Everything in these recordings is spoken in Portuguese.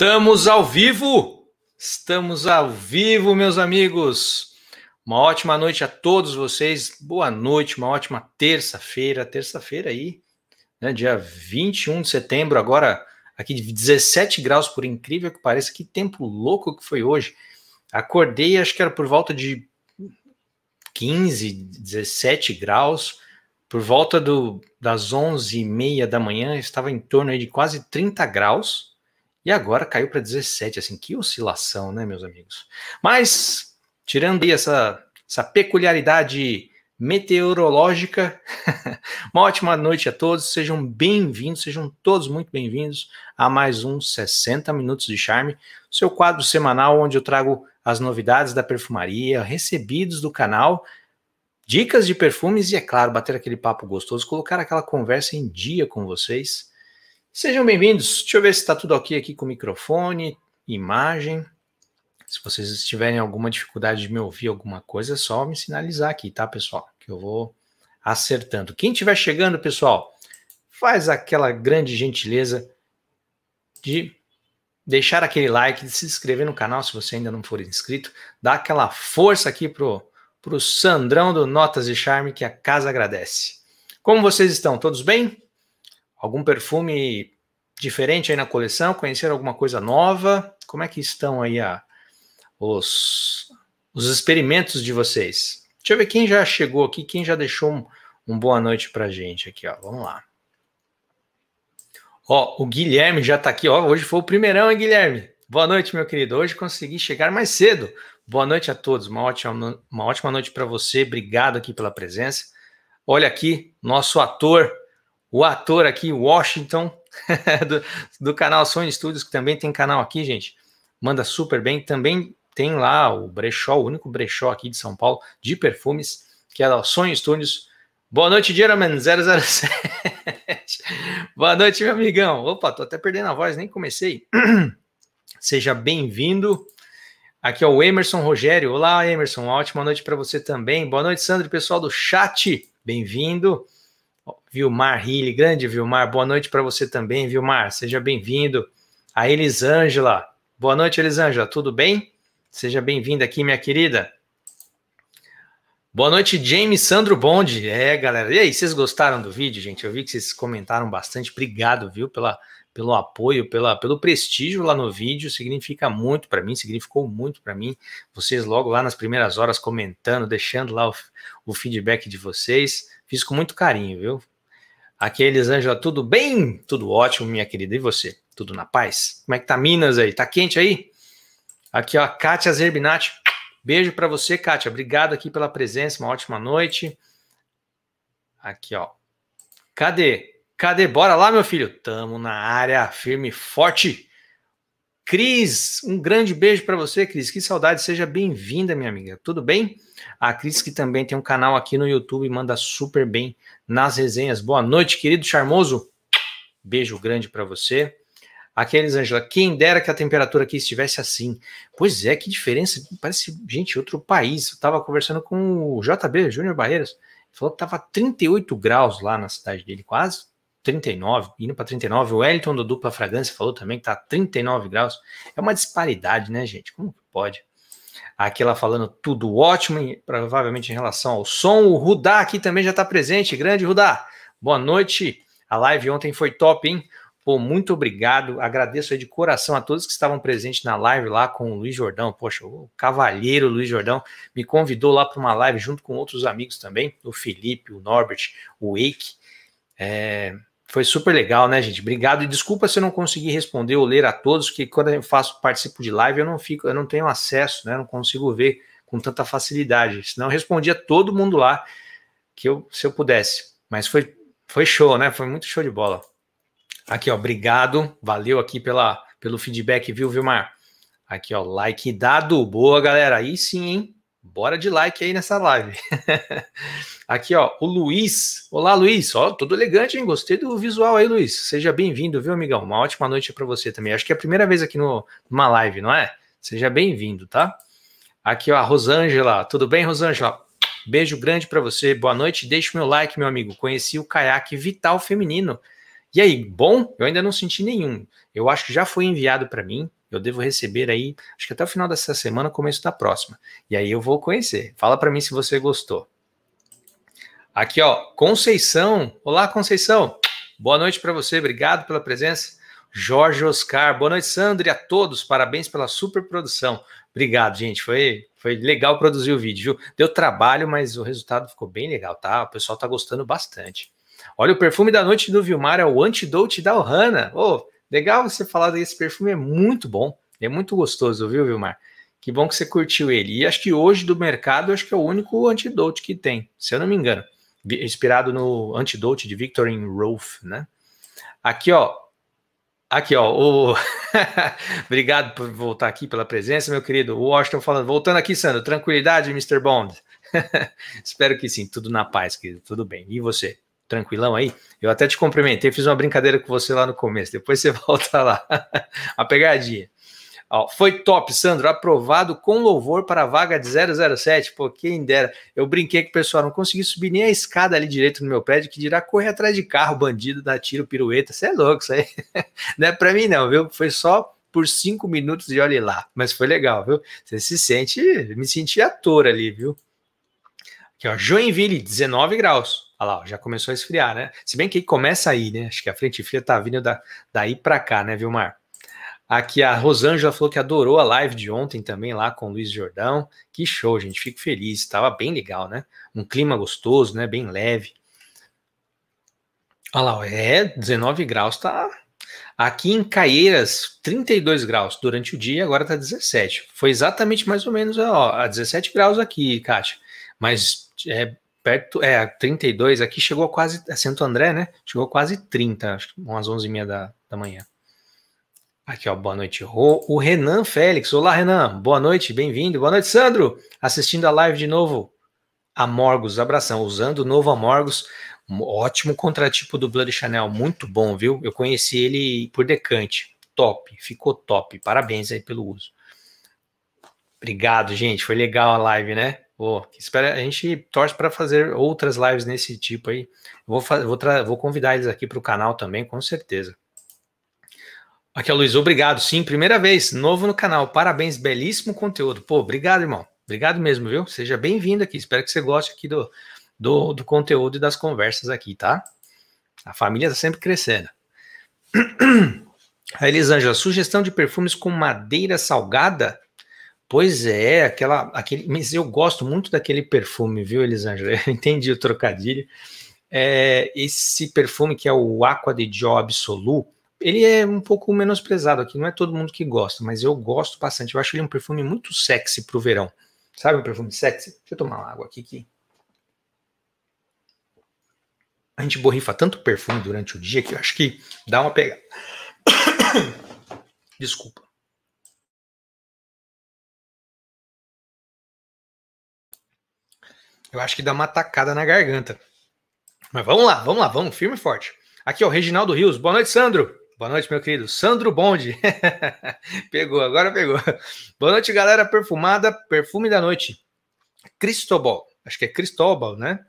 Estamos ao vivo! Estamos ao vivo, meus amigos! Uma ótima noite a todos vocês, boa noite, uma ótima terça-feira, terça-feira aí, né, dia 21 de setembro, agora aqui de 17 graus, por incrível que pareça, que tempo louco que foi hoje. Acordei, acho que era por volta de 15, 17 graus, por volta do, das 11 e meia da manhã, estava em torno de quase 30 graus, e agora caiu para 17, assim, que oscilação, né, meus amigos? Mas, tirando aí essa, essa peculiaridade meteorológica, uma ótima noite a todos, sejam bem-vindos, sejam todos muito bem-vindos a mais um 60 Minutos de Charme, seu quadro semanal onde eu trago as novidades da perfumaria, recebidos do canal, dicas de perfumes e, é claro, bater aquele papo gostoso, colocar aquela conversa em dia com vocês. Sejam bem-vindos. Deixa eu ver se está tudo ok aqui com o microfone, imagem. Se vocês tiverem alguma dificuldade de me ouvir alguma coisa, é só me sinalizar aqui, tá, pessoal? Que eu vou acertando. Quem estiver chegando, pessoal, faz aquela grande gentileza de deixar aquele like, de se inscrever no canal se você ainda não for inscrito, dá aquela força aqui pro pro Sandrão do Notas e Charme que a casa agradece. Como vocês estão? Todos bem? algum perfume diferente aí na coleção? Conheceram alguma coisa nova? Como é que estão aí a, os, os experimentos de vocês? Deixa eu ver quem já chegou aqui, quem já deixou um, um boa noite pra gente aqui, ó. Vamos lá. Ó, o Guilherme já tá aqui, ó. Hoje foi o primeirão, hein, Guilherme? Boa noite, meu querido. Hoje consegui chegar mais cedo. Boa noite a todos. Uma ótima, uma ótima noite para você. Obrigado aqui pela presença. Olha aqui, nosso ator o ator aqui, Washington, do, do, canal Sony Studios, que também tem canal aqui, gente. Manda super bem. Também tem lá o brechó, o único brechó aqui de São Paulo de perfumes, que é da Sony Studios. Boa noite, Gentleman 007. Boa noite, meu amigão. Opa, tô até perdendo a voz, nem comecei. Seja bem-vindo. Aqui é o Emerson Rogério. Olá, Emerson. Uma ótima noite para você também. Boa noite, Sandro, pessoal do chat. Bem-vindo. Vilmar Hilly, grande Vilmar, boa noite para você também, Vilmar, seja bem-vindo. A Elisângela, boa noite, Elisângela, tudo bem? Seja bem-vinda aqui, minha querida. Boa noite, James Sandro Bond. É, galera. E aí, vocês gostaram do vídeo, gente? Eu vi que vocês comentaram bastante. Obrigado, viu, pela, pelo apoio, pela, pelo prestígio lá no vídeo. Significa muito para mim, significou muito para mim. Vocês logo lá nas primeiras horas comentando, deixando lá o, o feedback de vocês. Fiz com muito carinho, viu? Aqui é Elisângela, tudo bem? Tudo ótimo, minha querida. E você? Tudo na paz? Como é que tá Minas aí? Tá quente aí? Aqui, ó, Kátia Zerbinati. Beijo para você, Kátia. Obrigado aqui pela presença. Uma ótima noite. Aqui, ó. Cadê? Cadê? Bora lá, meu filho. Tamo na área, firme e forte. Cris, um grande beijo para você, Cris. Que saudade, seja bem-vinda, minha amiga. Tudo bem? A Cris, que também tem um canal aqui no YouTube, manda super bem nas resenhas. Boa noite, querido charmoso. Beijo grande para você. Aqui Elisângela. Quem dera que a temperatura aqui estivesse assim. Pois é, que diferença. Parece, gente, outro país. Eu tava conversando com o JB, Júnior Barreiras. Falou que tava 38 graus lá na cidade dele, quase 39, indo para 39. O Wellington do Dupla Fragrância falou também que tá 39 graus. É uma disparidade, né, gente? Como que pode? Aqui ela falando tudo ótimo, provavelmente em relação ao som. O Rudá aqui também já está presente. Grande Rudá, boa noite. A live ontem foi top, hein? Pô, muito obrigado. Agradeço de coração a todos que estavam presentes na live lá com o Luiz Jordão. Poxa, o cavalheiro Luiz Jordão me convidou lá para uma live junto com outros amigos também, o Felipe, o Norbert, o Eike. É, foi super legal, né, gente? Obrigado e desculpa se eu não consegui responder ou ler a todos, que quando eu faço participo de live eu não fico, eu não tenho acesso, né? Eu não consigo ver com tanta facilidade. Senão eu respondia todo mundo lá que eu, se eu pudesse. Mas foi foi show, né? Foi muito show de bola. Aqui, ó, obrigado, valeu aqui pela pelo feedback, viu, Vilmar? Aqui, ó, like dado. Boa, galera. Aí sim, hein? Bora de like aí nessa live. Aqui, ó, o Luiz. Olá, Luiz. Ó, todo elegante, hein? Gostei do visual aí, Luiz. Seja bem-vindo, viu, amigão? Uma ótima noite para você também. Acho que é a primeira vez aqui no, numa live, não é? Seja bem-vindo, tá? Aqui, ó, a Rosângela. Tudo bem, Rosângela? Beijo grande para você. Boa noite. Deixa meu like, meu amigo. Conheci o caiaque vital feminino. E aí, bom? Eu ainda não senti nenhum. Eu acho que já foi enviado para mim. Eu devo receber aí, acho que até o final dessa semana, começo da próxima. E aí eu vou conhecer. Fala para mim se você gostou. Aqui, ó, Conceição. Olá, Conceição. Boa noite para você. Obrigado pela presença. Jorge Oscar. Boa noite, Sandra, e a todos. Parabéns pela super produção. Obrigado, gente. Foi, foi legal produzir o vídeo, viu? Deu trabalho, mas o resultado ficou bem legal, tá? O pessoal tá gostando bastante. Olha, o perfume da noite do Vilmar é o Antidote da Ohana. Ô, oh, Legal você falar desse perfume, é muito bom. É muito gostoso, viu, Vilmar? Que bom que você curtiu ele. E acho que hoje do mercado, acho que é o único antidote que tem, se eu não me engano. Inspirado no antidote de Victorin Rolf, né? Aqui, ó. Aqui, ó. O... Obrigado por voltar aqui pela presença, meu querido. O Washington falando. Voltando aqui, Sandro. Tranquilidade, Mr. Bond. Espero que sim. Tudo na paz, querido. Tudo bem. E você? tranquilão aí? Eu até te cumprimentei, fiz uma brincadeira com você lá no começo, depois você volta lá. a pegadinha. Ó, foi top, Sandro, aprovado com louvor para a vaga de 007, pô, quem dera. Eu brinquei com o pessoal, não consegui subir nem a escada ali direito no meu prédio, que dirá correr atrás de carro, bandido, dar tiro, pirueta, você é louco, isso aí. não é para mim não, viu? Foi só por cinco minutos e olhe lá, mas foi legal, viu? Você se sente, me senti ator ali, viu? Aqui, ó, Joinville, 19 graus. Olha lá, ó, já começou a esfriar, né? Se bem que começa aí, né? Acho que a frente fria tá vindo da, daí para cá, né, Vilmar? Aqui a Rosângela falou que adorou a live de ontem também lá com o Luiz Jordão. Que show, gente. Fico feliz. Estava bem legal, né? Um clima gostoso, né? Bem leve. Olha lá, ó, é 19 graus, tá? Aqui em Caieiras, 32 graus durante o dia, agora tá 17. Foi exatamente mais ou menos ó, a 17 graus aqui, Kátia mas é, perto, é, 32, aqui chegou a quase, é Santo André, né? Chegou a quase 30, acho que umas 11 e meia da, da manhã. Aqui, ó, boa noite, O Renan Félix. Olá, Renan. Boa noite, bem-vindo. Boa noite, Sandro. Assistindo a live de novo. Amorgos, abração. Usando o novo Amorgos. Ótimo contratipo do Blood Chanel. Muito bom, viu? Eu conheci ele por decante. Top. Ficou top. Parabéns aí pelo uso. Obrigado, gente. Foi legal a live, né? Oh, espera, a gente torce para fazer outras lives nesse tipo aí. Vou, vou, vou convidar eles aqui para o canal também, com certeza. Aqui é o Luiz, obrigado. Sim, primeira vez, novo no canal. Parabéns, belíssimo conteúdo. Pô, obrigado, irmão. Obrigado mesmo, viu? Seja bem-vindo aqui. Espero que você goste aqui do, do, do conteúdo e das conversas aqui, tá? A família está sempre crescendo. A Elisângela, sugestão de perfumes com madeira salgada? Pois é, aquela, aquele, mas eu gosto muito daquele perfume, viu, Elisângela? Eu entendi o trocadilho. É, esse perfume que é o Aqua de Job Absolu, ele é um pouco menosprezado aqui, não é todo mundo que gosta, mas eu gosto bastante. Eu acho ele um perfume muito sexy para o verão. Sabe um perfume sexy? Deixa eu tomar uma água aqui que a gente borrifa tanto perfume durante o dia que eu acho que dá uma pegada. Desculpa. Eu acho que dá uma atacada na garganta. Mas vamos lá, vamos lá, vamos, firme e forte. Aqui, o Reginaldo Rios. Boa noite, Sandro. Boa noite, meu querido. Sandro Bonde. pegou, agora pegou. Boa noite, galera perfumada. Perfume da noite. Cristobal. Acho que é Cristobal, né?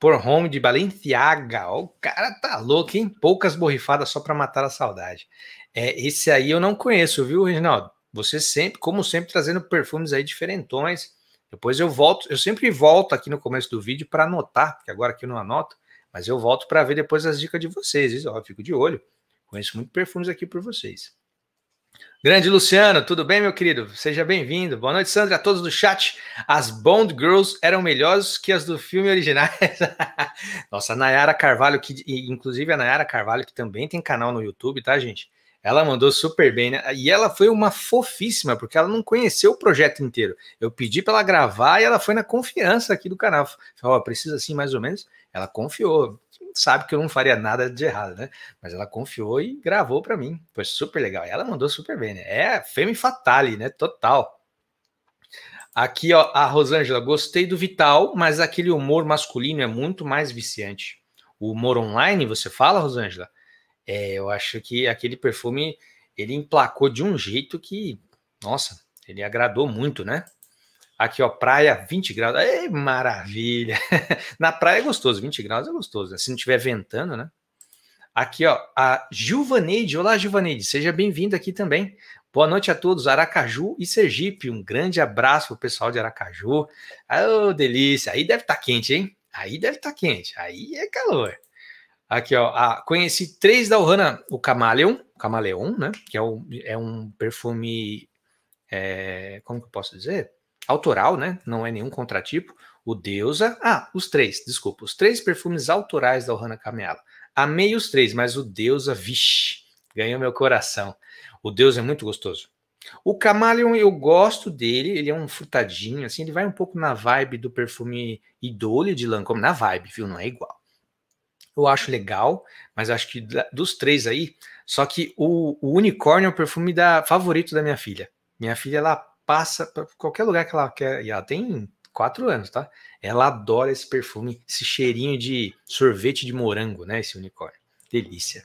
Por home de Balenciaga. o cara tá louco, hein? Poucas borrifadas só para matar a saudade. É, esse aí eu não conheço, viu, Reginaldo? Você sempre, como sempre, trazendo perfumes aí diferentões depois eu volto, eu sempre volto aqui no começo do vídeo para anotar, porque agora aqui eu não anoto, mas eu volto para ver depois as dicas de vocês. Isso, ó, eu fico de olho. Conheço muito perfumes aqui por vocês. Grande Luciano, tudo bem, meu querido? Seja bem-vindo. Boa noite, Sandra, a todos do chat. As Bond Girls eram melhores que as do filme originais. Nossa, a Nayara Carvalho, que inclusive a Nayara Carvalho, que também tem canal no YouTube, tá, gente? Ela mandou super bem, né? E ela foi uma fofíssima, porque ela não conheceu o projeto inteiro. Eu pedi para ela gravar e ela foi na confiança aqui do canal. Falou, oh, precisa assim mais ou menos. Ela confiou. Sabe que eu não faria nada de errado, né? Mas ela confiou e gravou para mim. Foi super legal. E ela mandou super bem, né? É Femme Fatale, né? Total. Aqui, ó, a Rosângela, gostei do Vital, mas aquele humor masculino é muito mais viciante. O humor online, você fala, Rosângela? É, eu acho que aquele perfume ele emplacou de um jeito que, nossa, ele agradou muito, né? Aqui, ó, praia, 20 graus. Ei, maravilha! Na praia é gostoso, 20 graus é gostoso, né? Se não tiver ventando, né? Aqui, ó, a Gilvaneide. Olá, Gilvaneide, seja bem-vinda aqui também. Boa noite a todos, Aracaju e Sergipe. Um grande abraço pro pessoal de Aracaju. Oh, delícia! Aí deve estar tá quente, hein? Aí deve estar tá quente. Aí é calor. Aqui, ó. Ah, conheci três da Ohana, o Camaleon, Camaleon, né? Que é um, é um perfume. É, como que eu posso dizer? Autoral, né? Não é nenhum contratipo. O Deusa. Ah, os três, desculpa. Os três perfumes autorais da Ohana Camela. Amei os três, mas o Deusa, vixe, ganhou meu coração. O Deusa é muito gostoso. O Camaleon, eu gosto dele, ele é um frutadinho, assim, ele vai um pouco na vibe do perfume Idole de Lancôme, na vibe, viu? Não é igual eu acho legal, mas acho que dos três aí, só que o, o unicórnio é o perfume da, favorito da minha filha. Minha filha, ela passa para qualquer lugar que ela quer, e ela tem quatro anos, tá? Ela adora esse perfume, esse cheirinho de sorvete de morango, né? Esse unicórnio. Delícia.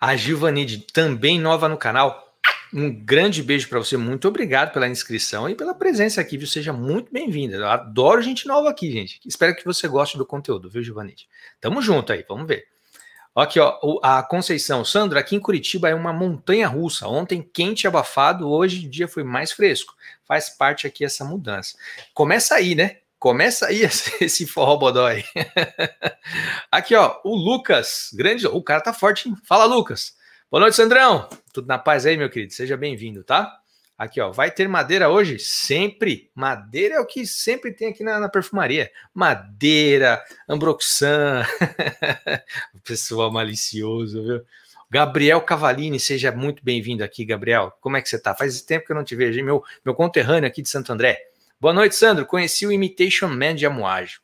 A Gilvanide, também nova no canal, um grande beijo para você, muito obrigado pela inscrição e pela presença aqui, viu? Seja muito bem-vinda. adoro gente nova aqui, gente. Espero que você goste do conteúdo, viu, Giovanite? Tamo junto aí, vamos ver. Aqui, ó, a Conceição. Sandra, aqui em Curitiba é uma montanha russa. Ontem quente e abafado, hoje o dia foi mais fresco. Faz parte aqui essa mudança. Começa aí, né? Começa aí esse forró bodói. aqui, ó, o Lucas, grande. O cara tá forte, hein? Fala, Lucas. Boa noite, Sandrão. Tudo na paz aí, meu querido? Seja bem-vindo, tá? Aqui, ó, vai ter madeira hoje? Sempre. Madeira é o que sempre tem aqui na, na perfumaria. Madeira, Ambroxan. o pessoal malicioso, viu? Gabriel Cavalini, seja muito bem-vindo aqui, Gabriel. Como é que você tá? Faz tempo que eu não te vejo, hein? meu meu conterrâneo aqui de Santo André. Boa noite, Sandro. Conheci o Imitation Man de Amoage.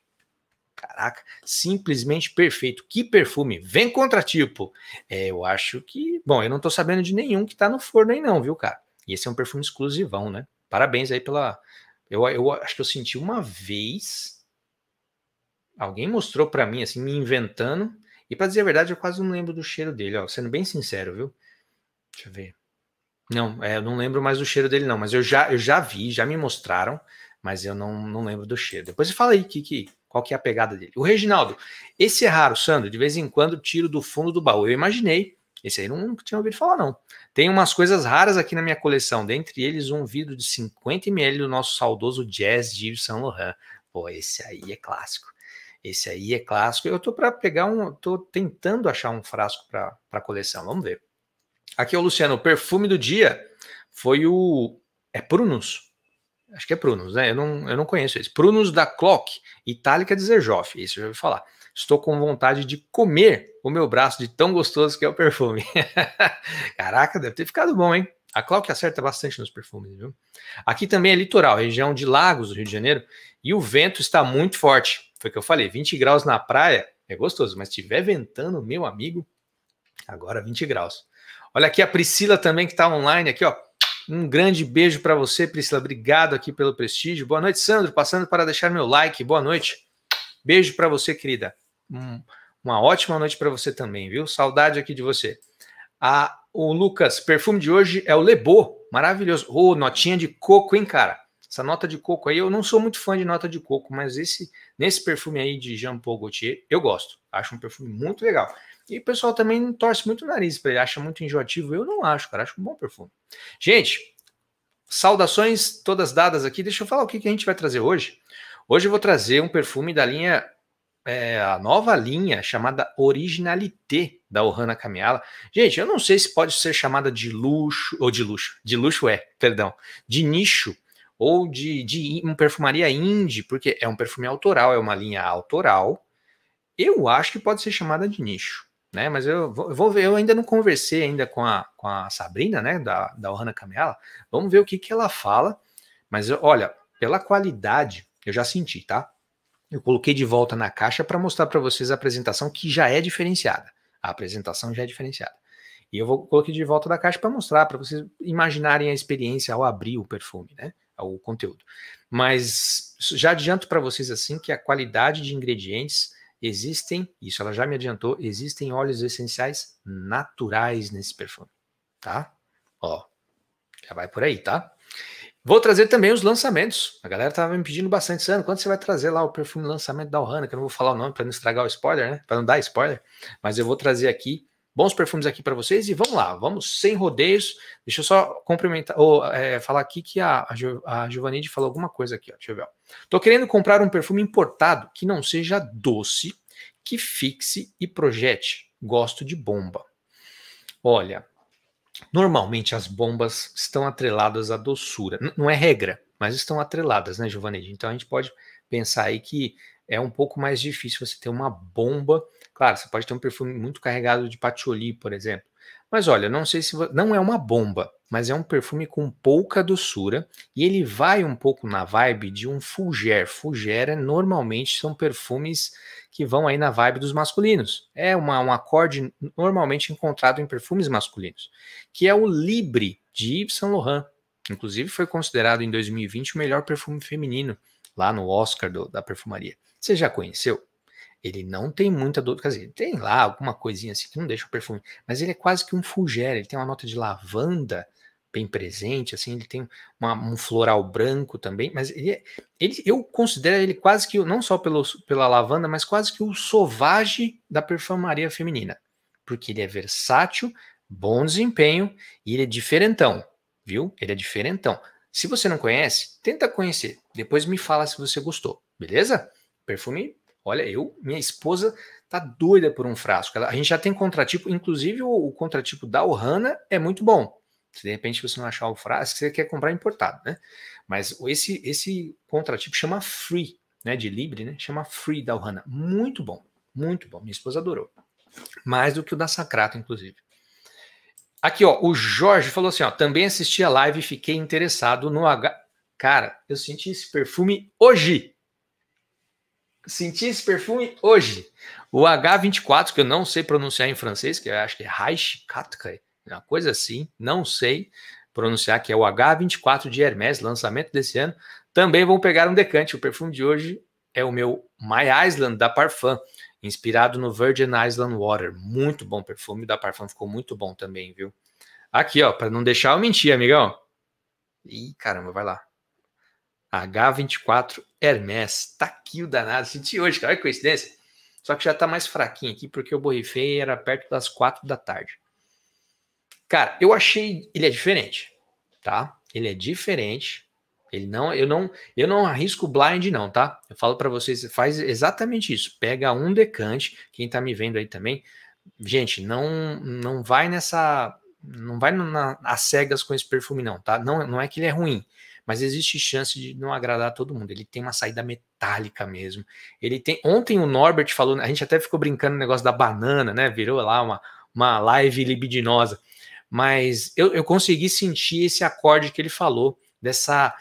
Caraca, simplesmente perfeito. Que perfume. Vem contratipo. É, eu acho que. Bom, eu não tô sabendo de nenhum que tá no forno aí, não, viu, cara? E esse é um perfume exclusivão, né? Parabéns aí pela. Eu, eu acho que eu senti uma vez. Alguém mostrou para mim, assim, me inventando. E para dizer a verdade, eu quase não lembro do cheiro dele, ó. Sendo bem sincero, viu? Deixa eu ver. Não, é, eu não lembro mais do cheiro dele, não. Mas eu já, eu já vi, já me mostraram, mas eu não, não lembro do cheiro. Depois você fala aí que, que, qual que é a pegada dele? O Reginaldo, esse é raro, Sandro, de vez em quando tiro do fundo do baú. Eu imaginei, esse aí não, não tinha ouvido falar não. Tem umas coisas raras aqui na minha coleção, dentre eles um vidro de 50ml do nosso saudoso Jazz de Saint Laurent. Pô, esse aí é clássico. Esse aí é clássico. Eu tô para pegar um, tô tentando achar um frasco para a coleção. Vamos ver. Aqui é o Luciano, o perfume do dia foi o é Prunus. Acho que é Prunus, né? Eu não, eu não conheço esse. Prunus da Clock, Itálica de Zerjoff. Isso eu já ouvi falar. Estou com vontade de comer o meu braço de tão gostoso que é o perfume. Caraca, deve ter ficado bom, hein? A Clock acerta bastante nos perfumes, viu? Aqui também é litoral, região de Lagos, do Rio de Janeiro, e o vento está muito forte. Foi o que eu falei, 20 graus na praia é gostoso, mas estiver ventando, meu amigo, agora 20 graus. Olha aqui a Priscila também que está online aqui, ó. Um grande beijo para você, Priscila. Obrigado aqui pelo prestígio. Boa noite, Sandro. Passando para deixar meu like. Boa noite. Beijo para você, querida. Um, uma ótima noite para você também, viu? Saudade aqui de você. Ah, o Lucas, perfume de hoje é o Lebo. Maravilhoso. Ô, oh, notinha de coco, hein, cara? Essa nota de coco aí, eu não sou muito fã de nota de coco, mas esse nesse perfume aí de Jean Paul Gaultier, eu gosto. Acho um perfume muito legal. E o pessoal também torce muito o nariz para ele, acha muito enjoativo. Eu não acho, cara, acho um bom perfume. Gente, saudações todas dadas aqui. Deixa eu falar o que, que a gente vai trazer hoje. Hoje eu vou trazer um perfume da linha é, a nova linha chamada Originalité da Ohana Kamiala. Gente, eu não sei se pode ser chamada de luxo, ou de luxo, de luxo é, perdão, de nicho, ou de, de um perfumaria indie, porque é um perfume autoral, é uma linha autoral. Eu acho que pode ser chamada de nicho né? Mas eu vou, ver, eu ainda não conversei ainda com a, com a Sabrina, né? Da, da Ohana Vamos ver o que, que ela fala. Mas eu, olha, pela qualidade, eu já senti, tá? Eu coloquei de volta na caixa para mostrar para vocês a apresentação que já é diferenciada. A apresentação já é diferenciada. E eu vou coloquei de volta da caixa para mostrar, para vocês imaginarem a experiência ao abrir o perfume, né? O conteúdo. Mas já adianto para vocês assim que a qualidade de ingredientes existem, isso ela já me adiantou, existem óleos essenciais naturais nesse perfume, tá? Ó, já vai por aí, tá? Vou trazer também os lançamentos. A galera tava me pedindo bastante, ano quando você vai trazer lá o perfume lançamento da Ohana, que eu não vou falar o nome para não estragar o spoiler, né? Para não dar spoiler, mas eu vou trazer aqui bons perfumes aqui para vocês e vamos lá, vamos sem rodeios. Deixa eu só cumprimentar ou é, falar aqui que a, a, Giovanide falou alguma coisa aqui, ó, deixa eu ver. Ó. Tô querendo comprar um perfume importado que não seja doce, que fixe e projete. Gosto de bomba. Olha, normalmente as bombas estão atreladas à doçura. N não é regra, mas estão atreladas, né, Giovanide? Então a gente pode pensar aí que é um pouco mais difícil você ter uma bomba Claro, você pode ter um perfume muito carregado de patchouli, por exemplo. Mas olha, não sei se não é uma bomba, mas é um perfume com pouca doçura e ele vai um pouco na vibe de um Fougère. Fougère normalmente são perfumes que vão aí na vibe dos masculinos. É uma, um acorde normalmente encontrado em perfumes masculinos, que é o Libre de Yves Saint Laurent. Inclusive foi considerado em 2020 o melhor perfume feminino lá no Oscar do, da perfumaria. Você já conheceu? Ele não tem muita dor, quer dizer, tem lá alguma coisinha assim que não deixa o perfume, mas ele é quase que um fugere. ele tem uma nota de lavanda bem presente, assim, ele tem uma, um floral branco também, mas ele, é, ele, eu considero ele quase que, não só pelo, pela lavanda, mas quase que o sovage da perfumaria feminina, porque ele é versátil, bom desempenho e ele é diferentão, viu? Ele é diferentão. Se você não conhece, tenta conhecer, depois me fala se você gostou, beleza? Perfume Olha, eu, minha esposa tá doida por um frasco. Ela, a gente já tem contratipo, inclusive o, o contratipo da Ohana é muito bom. Se de repente você não achar o frasco, você quer comprar importado, né? Mas esse esse contratipo chama Free, né, de Libre, né? Chama Free da Ohana. Muito bom, muito bom. Minha esposa adorou. Mais do que o da Sacrato, inclusive. Aqui, ó, o Jorge falou assim, ó, também assisti a live e fiquei interessado no H. Cara, eu senti esse perfume hoje senti esse perfume hoje. O H24, que eu não sei pronunciar em francês, que eu acho que é Reich Katka, uma coisa assim, não sei pronunciar, que é o H24 de Hermes, lançamento desse ano. Também vou pegar um decante. O perfume de hoje é o meu My Island da Parfum, inspirado no Virgin Island Water. Muito bom perfume da Parfum, ficou muito bom também, viu? Aqui, ó, para não deixar eu mentir, amigão. Ih, caramba, vai lá. H24 Hermes. Tá aqui o danado. Senti hoje, cara. Olha que coincidência. Só que já tá mais fraquinho aqui, porque eu borrifei era perto das quatro da tarde. Cara, eu achei. Ele é diferente, tá? Ele é diferente. Ele não, eu não, eu não arrisco blind não, tá? Eu falo para vocês, faz exatamente isso. Pega um decante, quem tá me vendo aí também. Gente, não não vai nessa, não vai na, cegas com esse perfume não, tá? Não, não é que ele é ruim mas existe chance de não agradar todo mundo. Ele tem uma saída metálica mesmo. Ele tem. Ontem o Norbert falou, a gente até ficou brincando no negócio da banana, né? Virou lá uma, uma live libidinosa. Mas eu, eu consegui sentir esse acorde que ele falou, dessa.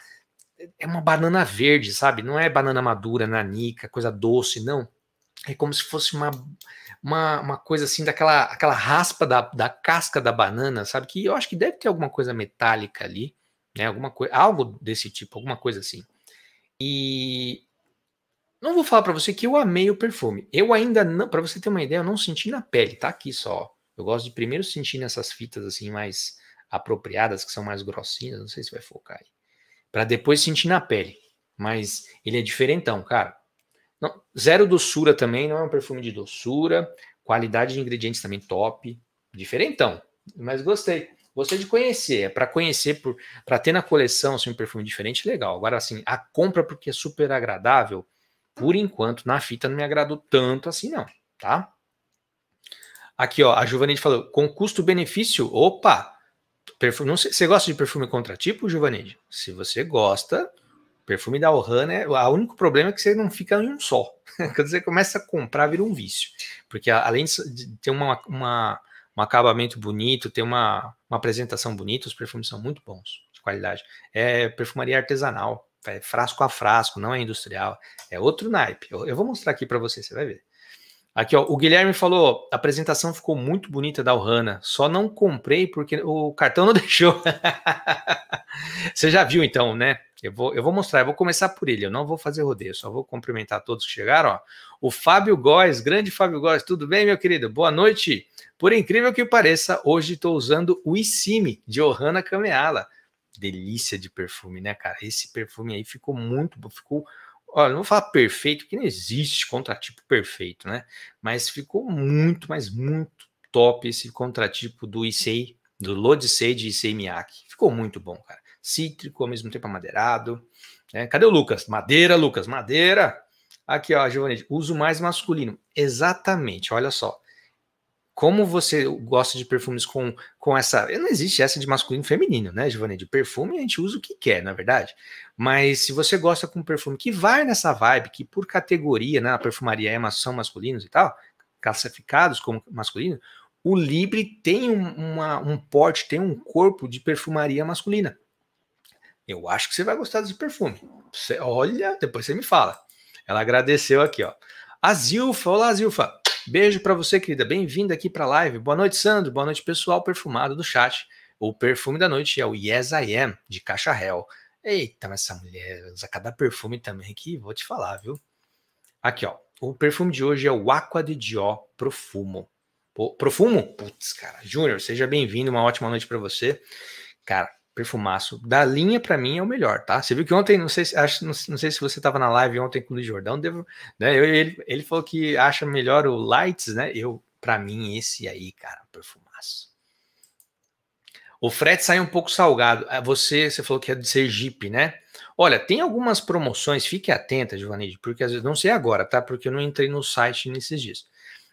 É uma banana verde, sabe? Não é banana madura, nanica, coisa doce, não. É como se fosse uma, uma, uma, coisa assim daquela aquela raspa da, da casca da banana, sabe? Que eu acho que deve ter alguma coisa metálica ali né? Alguma coisa, algo desse tipo, alguma coisa assim. E não vou falar para você que eu amei o perfume. Eu ainda não, para você ter uma ideia, eu não senti na pele, tá aqui só. Eu gosto de primeiro sentir nessas fitas assim mais apropriadas, que são mais grossinhas, não sei se vai focar aí. Para depois sentir na pele. Mas ele é diferentão, cara. Não, zero doçura também, não é um perfume de doçura. Qualidade de ingredientes também top. Diferentão, mas gostei. Gostei de conhecer, é para conhecer, para ter na coleção assim, um perfume diferente, legal. Agora, assim, a compra porque é super agradável, por enquanto, na fita não me agradou tanto assim, não, tá? Aqui, ó, a Juvanide falou, com custo-benefício, opa! Perfume, não sei, você gosta de perfume contratipo, Juvanide? Se você gosta, perfume da Ohana, é, o único problema é que você não fica em um só. Quando você começa a comprar, vira um vício. Porque além de ter uma, uma um acabamento bonito, tem uma, uma apresentação bonita, os perfumes são muito bons, de qualidade. É perfumaria artesanal, é frasco a frasco, não é industrial, é outro naipe. Eu, eu vou mostrar aqui para você, você vai ver. Aqui, ó, o Guilherme falou, a apresentação ficou muito bonita da Ohana, só não comprei porque o cartão não deixou. você já viu então, né? Eu vou, eu vou mostrar, eu vou começar por ele, eu não vou fazer rodeio, só vou cumprimentar todos que chegaram. Ó. O Fábio Góes, grande Fábio Góes, tudo bem, meu querido? Boa noite. Por incrível que pareça, hoje estou usando o Issime, de Ohana Kameala. Delícia de perfume, né, cara? Esse perfume aí ficou muito bom, ficou olha, não vou falar perfeito, que não existe contratipo perfeito, né? Mas ficou muito, mas muito top esse contratipo do Issei, do Lodisei de Issei Miyake. Ficou muito bom, cara cítrico, ao mesmo tempo amadeirado. Né? Cadê o Lucas? Madeira, Lucas, madeira. Aqui, ó, Giovanni, uso mais masculino. Exatamente, olha só. Como você gosta de perfumes com, com essa. Não existe essa de masculino e feminino, né, Giovanni? De perfume a gente usa o que quer, na é verdade. Mas se você gosta com um perfume que vai nessa vibe, que por categoria, né, a perfumaria é, são masculinos e tal, classificados como masculino, o Libre tem um, uma, um porte, tem um corpo de perfumaria masculina. Eu acho que você vai gostar desse perfume. Você olha, depois você me fala. Ela agradeceu aqui, ó. A Zilfa, olá Zilfa. Beijo para você, querida. Bem-vinda aqui para a live. Boa noite, Sandro. Boa noite, pessoal perfumado do chat. O perfume da noite é o Yes I Am de Caixa Hell. Eita, mas essa mulher usa cada perfume também que vou te falar, viu? Aqui, ó. O perfume de hoje é o Aqua de Dior Profumo. Profumo? Putz, cara. Júnior, seja bem-vindo. Uma ótima noite para você. Cara, perfumaço. Da linha, para mim, é o melhor, tá? Você viu que ontem, não sei se, acho, não, não sei se você estava na live ontem com o Luiz Jordão, devo, né? Eu, ele, ele falou que acha melhor o Lights, né? Eu, para mim, esse aí, cara, perfumaço. O frete sai um pouco salgado. Ah, você, você falou que é de Sergipe, né? Olha, tem algumas promoções, fique atenta, Giovanni, porque às vezes, não sei agora, tá? Porque eu não entrei no site nesses dias.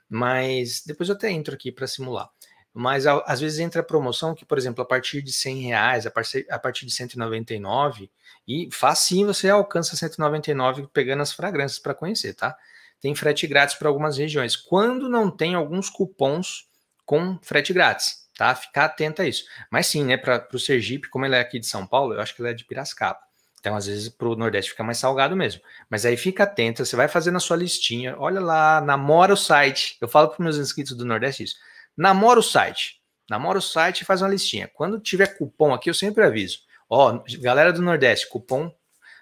Mas depois eu até entro aqui para simular mas às vezes entra promoção que, por exemplo, a partir de 100 reais, a, a partir de 199, e facinho você alcança 199 pegando as fragrâncias para conhecer, tá? Tem frete grátis para algumas regiões. Quando não tem alguns cupons com frete grátis, tá? Ficar atento a isso. Mas sim, né, para o Sergipe, como ele é aqui de São Paulo, eu acho que ele é de Piracicaba. Então, às vezes, para o Nordeste fica mais salgado mesmo. Mas aí fica atento, você vai fazendo a sua listinha, olha lá, namora o site. Eu falo para meus inscritos do Nordeste isso namora o site. Namora o site e faz uma listinha. Quando tiver cupom aqui, eu sempre aviso. Ó, galera do Nordeste, cupom,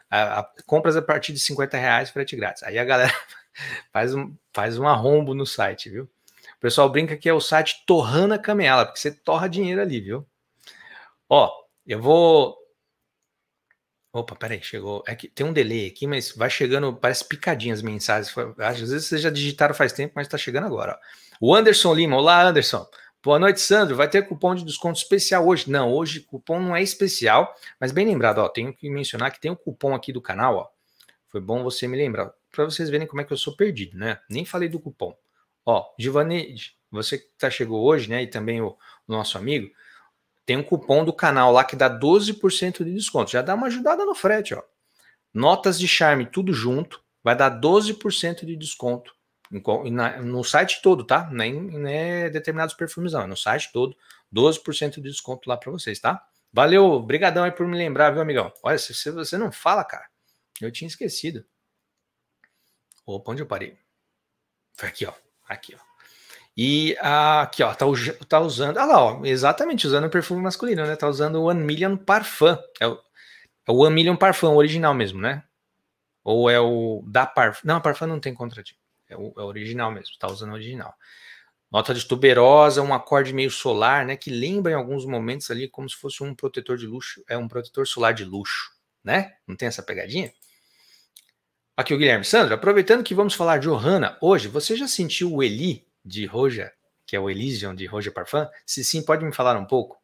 a, a, compras a partir de 50 reais, frete grátis. Aí a galera faz um, faz um arrombo no site, viu? O pessoal brinca que é o site torrando a canela, porque você torra dinheiro ali, viu? Ó, eu vou. Opa, peraí, chegou. É que tem um delay aqui, mas vai chegando, parece picadinha as mensagens. Às vezes vocês já digitaram faz tempo, mas tá chegando agora. Ó. O Anderson Lima, olá Anderson. Boa noite, Sandro. Vai ter cupom de desconto especial hoje? Não, hoje cupom não é especial, mas bem lembrado, ó, tenho que mencionar que tem um cupom aqui do canal, ó. Foi bom você me lembrar, para vocês verem como é que eu sou perdido, né? Nem falei do cupom. Ó, Givaneide, você que tá, chegou hoje, né, e também o, o nosso amigo, tem um cupom do canal lá que dá 12% de desconto. Já dá uma ajudada no frete, ó. Notas de charme, tudo junto, vai dar 12% de desconto no site todo, tá? Nem, é determinados perfumes, não. É no site todo. 12% de desconto lá para vocês, tá? Valeu, brigadão, aí por me lembrar, viu, amigão? Olha, se, se você não fala, cara, eu tinha esquecido. Opa, onde eu parei? Foi aqui, ó. Aqui, ó. E ah, aqui, ó, tá, tá, usando. Ah lá, ó, exatamente, usando o perfume masculino, né? Tá usando o One Million Parfum. É o, é o One Million Parfum, original mesmo, né? Ou é o da Parfum. Não, Parfum não tem contratinho. É o, é o original mesmo, está usando o original. Nota de tuberosa, um acorde meio solar, né? Que lembra em alguns momentos ali como se fosse um protetor de luxo, é um protetor solar de luxo, né? Não tem essa pegadinha? Aqui o Guilherme Sandro, aproveitando que vamos falar de Ohana hoje, você já sentiu o Eli de Roja, que é o Elysium de Roja Parfum? Se sim, pode me falar um pouco?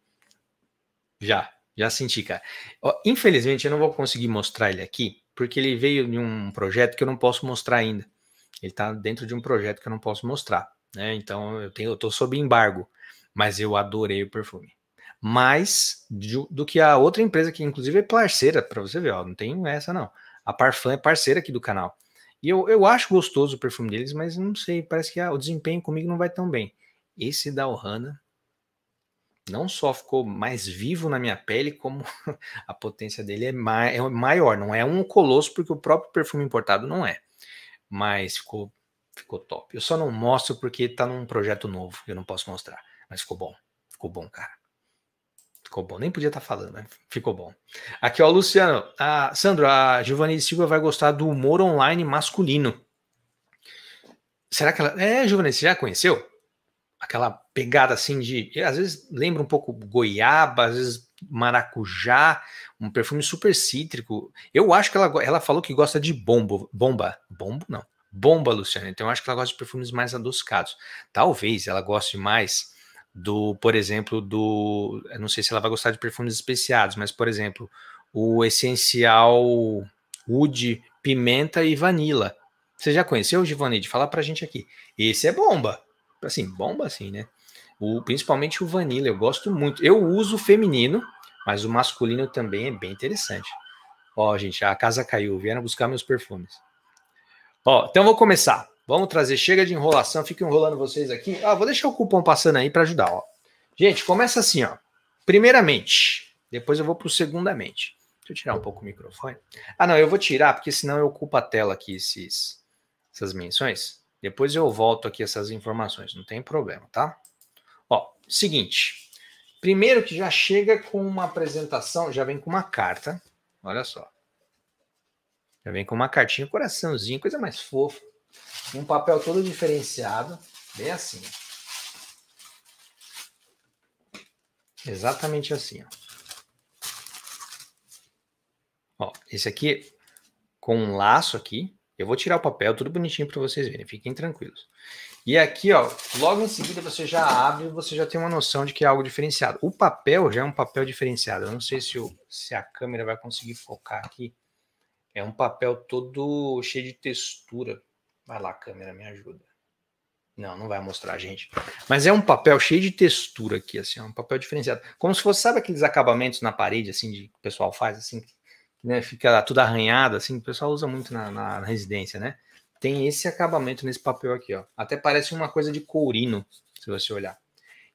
Já, já senti, cara. infelizmente eu não vou conseguir mostrar ele aqui, porque ele veio de um projeto que eu não posso mostrar ainda. Ele está dentro de um projeto que eu não posso mostrar, né? Então eu tenho, eu estou sob embargo, mas eu adorei o perfume. Mais do que a outra empresa que inclusive é parceira para você ver, ó, não tem essa não. A Parfum é parceira aqui do canal. E eu, eu acho gostoso o perfume deles, mas não sei, parece que ah, o desempenho comigo não vai tão bem. Esse da Ohana não só ficou mais vivo na minha pele, como a potência dele é, ma é maior. Não é um colosso, porque o próprio perfume importado não é mas ficou, ficou top. Eu só não mostro porque tá num projeto novo, eu não posso mostrar, mas ficou bom. Ficou bom, cara. Ficou bom. Nem podia estar tá falando, mas ficou bom. Aqui, ó, Luciano. A, Sandro, a Giovanni Silva vai gostar do humor online masculino. Será que ela. É, Giovanni, você já conheceu? Aquela pegada assim de. Às vezes lembra um pouco goiaba, às vezes maracujá, um perfume super cítrico. Eu acho que ela, ela falou que gosta de bombo, bomba, bombo não, bomba, Luciana. Então eu acho que ela gosta de perfumes mais adocicados. Talvez ela goste mais do, por exemplo, do, eu não sei se ela vai gostar de perfumes especiados, mas por exemplo, o essencial wood, pimenta e vanila. Você já conheceu, Giovanni? Fala pra gente aqui. Esse é bomba. Assim, bomba assim, né? o, principalmente o Vanilla, eu gosto muito. Eu uso o feminino, mas o masculino também é bem interessante. Ó, gente, a casa caiu, vieram buscar meus perfumes. Ó, então vou começar. Vamos trazer, chega de enrolação, fica enrolando vocês aqui. Ah, vou deixar o cupom passando aí para ajudar, ó. Gente, começa assim, ó. Primeiramente, depois eu vou pro segundamente. Deixa eu tirar um pouco o microfone. Ah, não, eu vou tirar, porque senão eu ocupo a tela aqui, esses, essas menções. Depois eu volto aqui essas informações, não tem problema, tá? Seguinte, primeiro que já chega com uma apresentação, já vem com uma carta, olha só. Já vem com uma cartinha, coraçãozinho, coisa mais fofa. Um papel todo diferenciado, bem assim. Exatamente assim, ó. Ó, esse aqui com um laço aqui. Eu vou tirar o papel, tudo bonitinho para vocês verem, fiquem tranquilos. E aqui, ó, logo em seguida você já abre e você já tem uma noção de que é algo diferenciado. O papel já é um papel diferenciado. Eu não sei se, o, se a câmera vai conseguir focar aqui. É um papel todo cheio de textura. Vai lá, câmera, me ajuda. Não, não vai mostrar, gente. Mas é um papel cheio de textura aqui, assim, é um papel diferenciado. Como se fosse, sabe aqueles acabamentos na parede, assim, de, que o pessoal faz, assim, né, fica tudo arranhado, assim, o pessoal usa muito na, na, na residência, né? tem esse acabamento nesse papel aqui, ó. Até parece uma coisa de courino, se você olhar.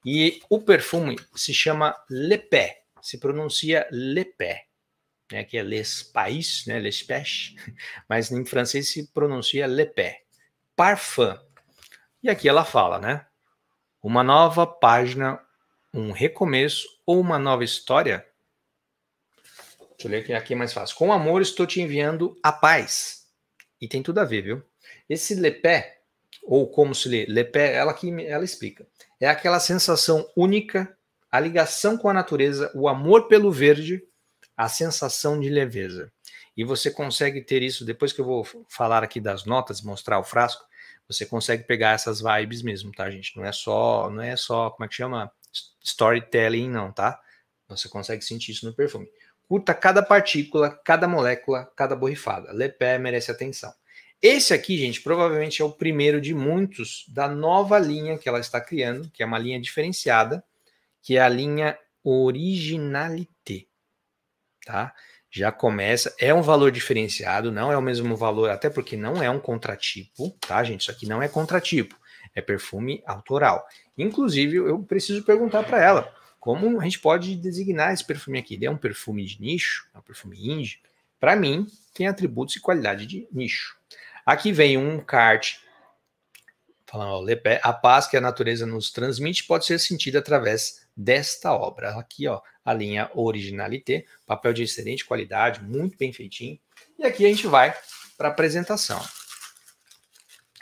E o perfume se chama Le Lepé, se pronuncia Lepé, né, que é Les Pais, né, Les Pêches, mas em francês se pronuncia Le Lepé. Parfum. E aqui ela fala, né? Uma nova página, um recomeço ou uma nova história Deixa eu ler aqui, aqui é mais fácil. Com amor estou te enviando a paz. E tem tudo a ver, viu? Esse lepé, ou como se lê, lepé, é ela que ela explica. É aquela sensação única, a ligação com a natureza, o amor pelo verde, a sensação de leveza. E você consegue ter isso depois que eu vou falar aqui das notas, mostrar o frasco, você consegue pegar essas vibes mesmo, tá, gente? Não é só, não é só, como é que chama? Storytelling, não, tá? Você consegue sentir isso no perfume. Curta cada partícula, cada molécula, cada borrifada. Lepé merece atenção. Esse aqui, gente, provavelmente é o primeiro de muitos da nova linha que ela está criando, que é uma linha diferenciada, que é a linha Originalité, tá? Já começa, é um valor diferenciado, não é o mesmo valor, até porque não é um contratipo, tá, gente? Isso aqui não é contratipo, é perfume autoral. Inclusive, eu preciso perguntar para ela como a gente pode designar esse perfume aqui. Ele é um perfume de nicho, é um perfume indie. Para mim, tem atributos e qualidade de nicho. Aqui vem um kart falando, a paz que a natureza nos transmite pode ser sentida através desta obra. Aqui, ó, a linha originalité, papel de excelente qualidade, muito bem feitinho. E aqui a gente vai para a apresentação.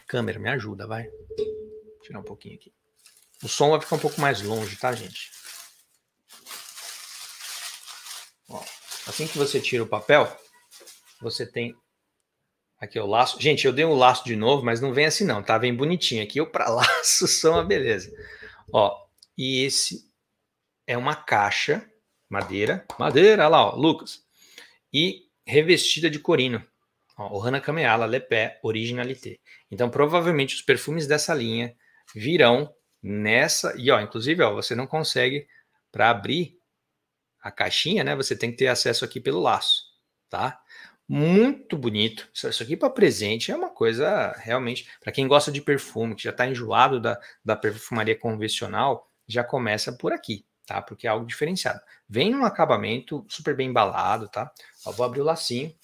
Câmera, me ajuda, vai. Vou tirar um pouquinho aqui. O som vai ficar um pouco mais longe, tá, gente? Ó, assim que você tira o papel, você tem Aqui é o laço. Gente, eu dei um laço de novo, mas não vem assim não, tá? Vem bonitinho aqui. eu para laço são uma beleza. Ó, e esse é uma caixa, madeira, madeira, lá, ó, Lucas. E revestida de corino. Ó, Hanna Kameala Lepé Originalité. Então, provavelmente os perfumes dessa linha virão nessa. E ó, inclusive, ó, você não consegue para abrir a caixinha, né? Você tem que ter acesso aqui pelo laço, tá? muito bonito. Isso aqui para presente é uma coisa realmente. Para quem gosta de perfume, que já está enjoado da, da perfumaria convencional, já começa por aqui, tá? Porque é algo diferenciado. Vem num acabamento super bem embalado, tá? vou abrir o lacinho.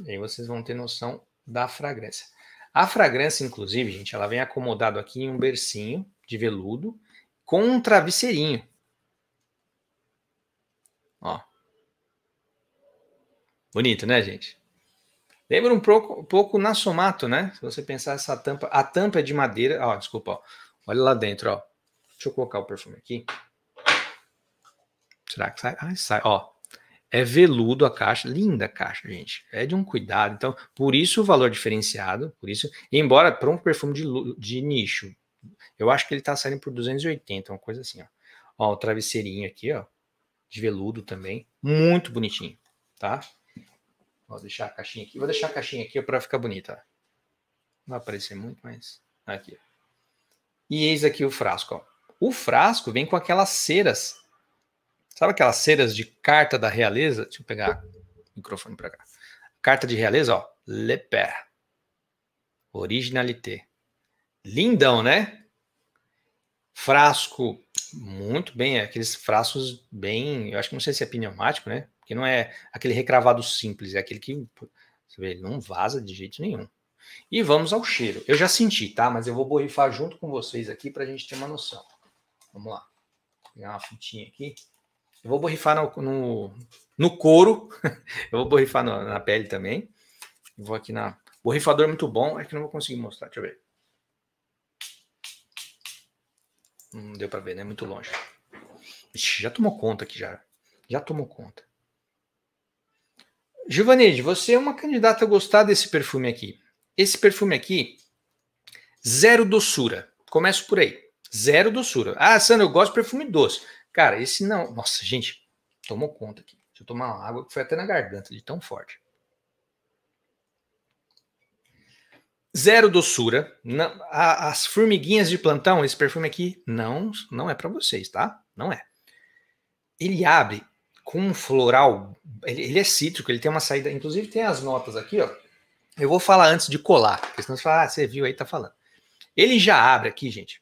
E aí vocês vão ter noção da fragrância. A fragrância, inclusive, gente, ela vem acomodado aqui em um bercinho de veludo com um travesseirinho, Bonito, né, gente? Lembra um pouco, um pouco na somato, né? Se você pensar essa tampa, a tampa é de madeira, ó, desculpa, ó. Olha lá dentro, ó. Deixa eu colocar o perfume aqui. Será que sai? Ai, sai, ó. É veludo a caixa, linda a caixa, gente. É de um cuidado. Então, por isso o valor diferenciado, por isso, embora para um perfume de, de nicho, eu acho que ele tá saindo por 280, uma coisa assim, ó. Ó, o travesseirinho aqui, ó, de veludo também, muito bonitinho, tá? Vou deixar a caixinha aqui. Vou deixar a caixinha aqui para ficar bonita. Não vai aparecer muito, mas. Aqui. E eis aqui o frasco. Ó. O frasco vem com aquelas ceras. Sabe aquelas ceras de carta da realeza? Deixa eu pegar o microfone para cá. Carta de realeza, ó. Le Père. Originalité. Lindão, né? Frasco. Muito bem. É aqueles frascos bem. Eu acho que não sei se é pneumático, né? Porque não é aquele recravado simples, é aquele que você vê, ele não vaza de jeito nenhum. E vamos ao cheiro. Eu já senti, tá? Mas eu vou borrifar junto com vocês aqui para a gente ter uma noção. Vamos lá. Vou pegar uma fitinha aqui. Eu vou borrifar no, no, no couro. eu vou borrifar no, na pele também. vou aqui na. Borrifador é muito bom, é que não vou conseguir mostrar. Deixa eu ver. Não deu para ver, né? Muito longe. Ixi, já tomou conta aqui já. Já tomou conta. Giovanni, você é uma candidata a gostar desse perfume aqui. Esse perfume aqui, zero doçura. Começo por aí. Zero doçura. Ah, Sandra, eu gosto de perfume doce. Cara, esse não. Nossa, gente, tomou conta aqui. Deixa eu tomar uma água que foi até na garganta de tão forte. Zero doçura. Não, a, as formiguinhas de plantão, esse perfume aqui não não é para vocês, tá? Não é. Ele abre com um floral, ele, ele, é cítrico, ele tem uma saída, inclusive tem as notas aqui, ó. Eu vou falar antes de colar, porque senão você fala, ah, você viu aí, tá falando. Ele já abre aqui, gente,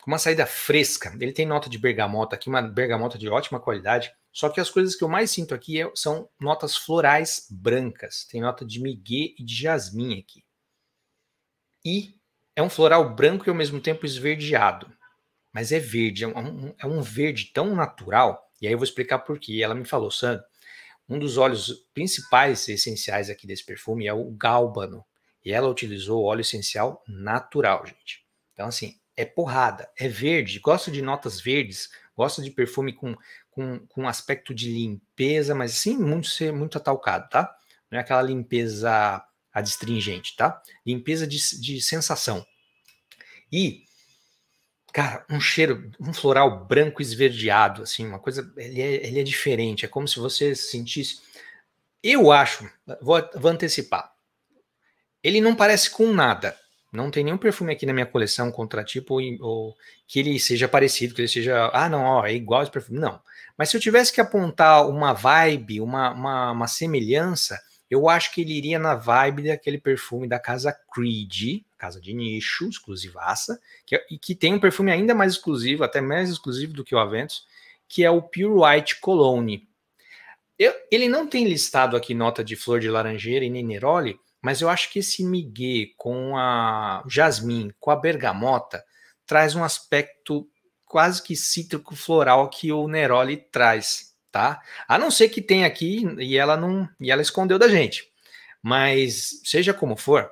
com uma saída fresca. Ele tem nota de bergamota aqui, uma bergamota de ótima qualidade. Só que as coisas que eu mais sinto aqui é, são notas florais brancas. Tem nota de migué e de jasmim aqui. E é um floral branco e ao mesmo tempo esverdeado. Mas é verde, é um, é um é verde tão natural e aí eu vou explicar por quê. Ela me falou, Sam, um dos óleos principais essenciais aqui desse perfume é o gálbano. E ela utilizou óleo essencial natural, gente. Então, assim, é porrada, é verde. Gosto de notas verdes, gosto de perfume com, com, com aspecto de limpeza, mas sim muito ser muito atalcado, tá? Não é aquela limpeza adstringente, tá? Limpeza de, de sensação. E cara, um cheiro, um floral branco esverdeado, assim, uma coisa, ele é, ele é diferente, é como se você sentisse. Eu acho, vou, vou antecipar, ele não parece com nada. Não tem nenhum perfume aqui na minha coleção contratipo ou, ou que ele seja parecido, que ele seja, ah, não, ó, é igual esse perfume. Não. Mas se eu tivesse que apontar uma vibe, uma, uma, uma semelhança, eu acho que ele iria na vibe daquele perfume da casa Creed, casa de nicho, exclusivaça, que, é, e que tem um perfume ainda mais exclusivo, até mais exclusivo do que o Aventus, que é o Pure White Cologne. Eu, ele não tem listado aqui nota de flor de laranjeira e nem neroli, mas eu acho que esse migué com a jasmim, com a bergamota, traz um aspecto quase que cítrico floral que o neroli traz tá? A não ser que tenha aqui e ela não e ela escondeu da gente. Mas seja como for,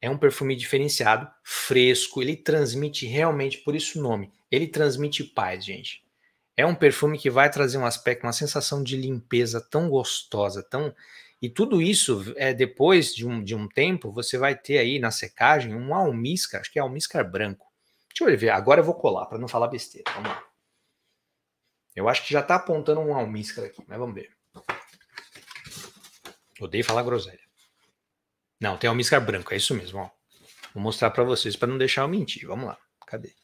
é um perfume diferenciado, fresco, ele transmite realmente, por isso o nome, ele transmite paz, gente. É um perfume que vai trazer um aspecto, uma sensação de limpeza tão gostosa, tão e tudo isso é depois de um, de um tempo, você vai ter aí na secagem um almíscar, acho que é almíscar branco. Deixa eu ver, agora eu vou colar para não falar besteira. Vamos lá. Eu acho que já está apontando um almíscar aqui, mas vamos ver. Odeio falar groselha. Não, tem almíscar branco, é isso mesmo. Ó. Vou mostrar para vocês para não deixar eu mentir. Vamos lá, cadê?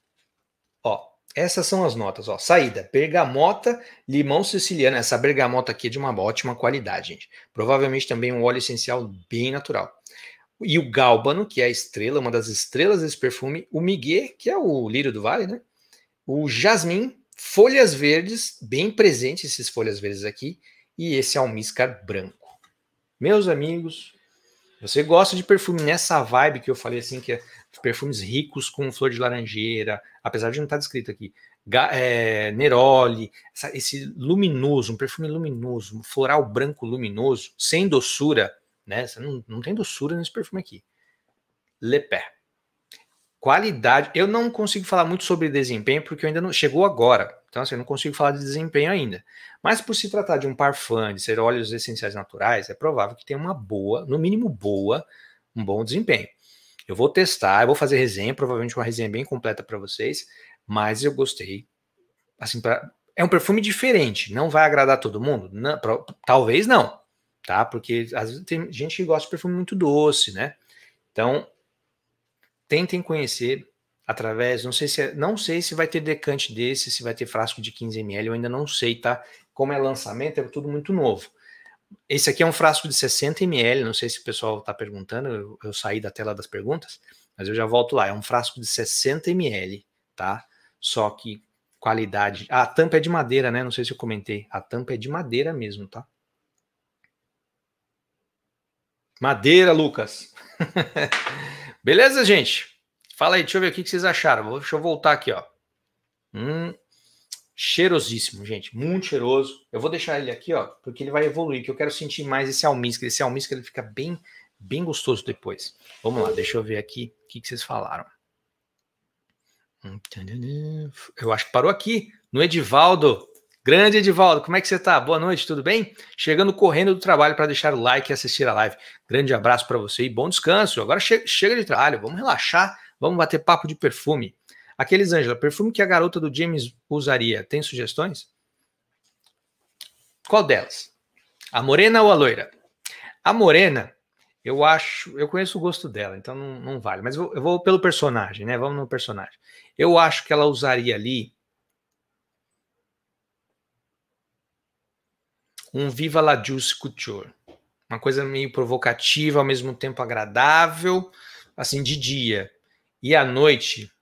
Ó, essas são as notas. Ó. Saída, bergamota, limão siciliano. Essa bergamota aqui é de uma ótima qualidade, gente. Provavelmente também um óleo essencial bem natural. E o gálbano, que é a estrela, uma das estrelas desse perfume. O migué, que é o lírio do vale, né? O jasmim, folhas verdes, bem presentes esses folhas verdes aqui, e esse almíscar branco. Meus amigos, você gosta de perfume nessa vibe que eu falei assim, que é perfumes ricos com flor de laranjeira, apesar de não estar tá descrito aqui, é, Neroli, essa, esse luminoso, um perfume luminoso, um floral branco luminoso, sem doçura, né? Não, não tem doçura nesse perfume aqui. Le Père qualidade. Eu não consigo falar muito sobre desempenho porque ainda não chegou agora. Então, assim, eu não consigo falar de desempenho ainda. Mas por se tratar de um parfum, de ser óleos essenciais naturais, é provável que tenha uma boa, no mínimo boa, um bom desempenho. Eu vou testar, eu vou fazer resenha, provavelmente uma resenha bem completa para vocês, mas eu gostei. Assim, pra... é um perfume diferente, não vai agradar todo mundo? Não, pra... talvez não, tá? Porque às vezes tem gente que gosta de perfume muito doce, né? Então, tentem conhecer através, não sei se é, não sei se vai ter decante desse, se vai ter frasco de 15 ml, eu ainda não sei, tá? Como é lançamento, é tudo muito novo. Esse aqui é um frasco de 60 ml, não sei se o pessoal está perguntando, eu, eu, saí da tela das perguntas, mas eu já volto lá. É um frasco de 60 ml, tá? Só que qualidade. Ah, a tampa é de madeira, né? Não sei se eu comentei. A tampa é de madeira mesmo, tá? Madeira, Lucas. Beleza, gente? Fala aí, deixa eu ver o que vocês acharam. Deixa eu voltar aqui, ó. Hum, cheirosíssimo, gente. Muito cheiroso. Eu vou deixar ele aqui, ó, porque ele vai evoluir, que eu quero sentir mais esse almíscar. Esse almíscar, ele fica bem, bem gostoso depois. Vamos lá, deixa eu ver aqui o que, que vocês falaram. Hum, eu acho que parou aqui, no Edivaldo. Grande Edivaldo, como é que você está? Boa noite, tudo bem? Chegando correndo do trabalho para deixar o like e assistir a live. Grande abraço para você e bom descanso. Agora che chega de trabalho, vamos relaxar, vamos bater papo de perfume. Aqueles, Ângela, perfume que a garota do James usaria, tem sugestões? Qual delas? A morena ou a loira? A morena, eu acho, eu conheço o gosto dela, então não, não vale. Mas eu, eu vou pelo personagem, né? Vamos no personagem. Eu acho que ela usaria ali um Viva la Juice Couture. Uma coisa meio provocativa, ao mesmo tempo agradável, assim, de dia. E à noite,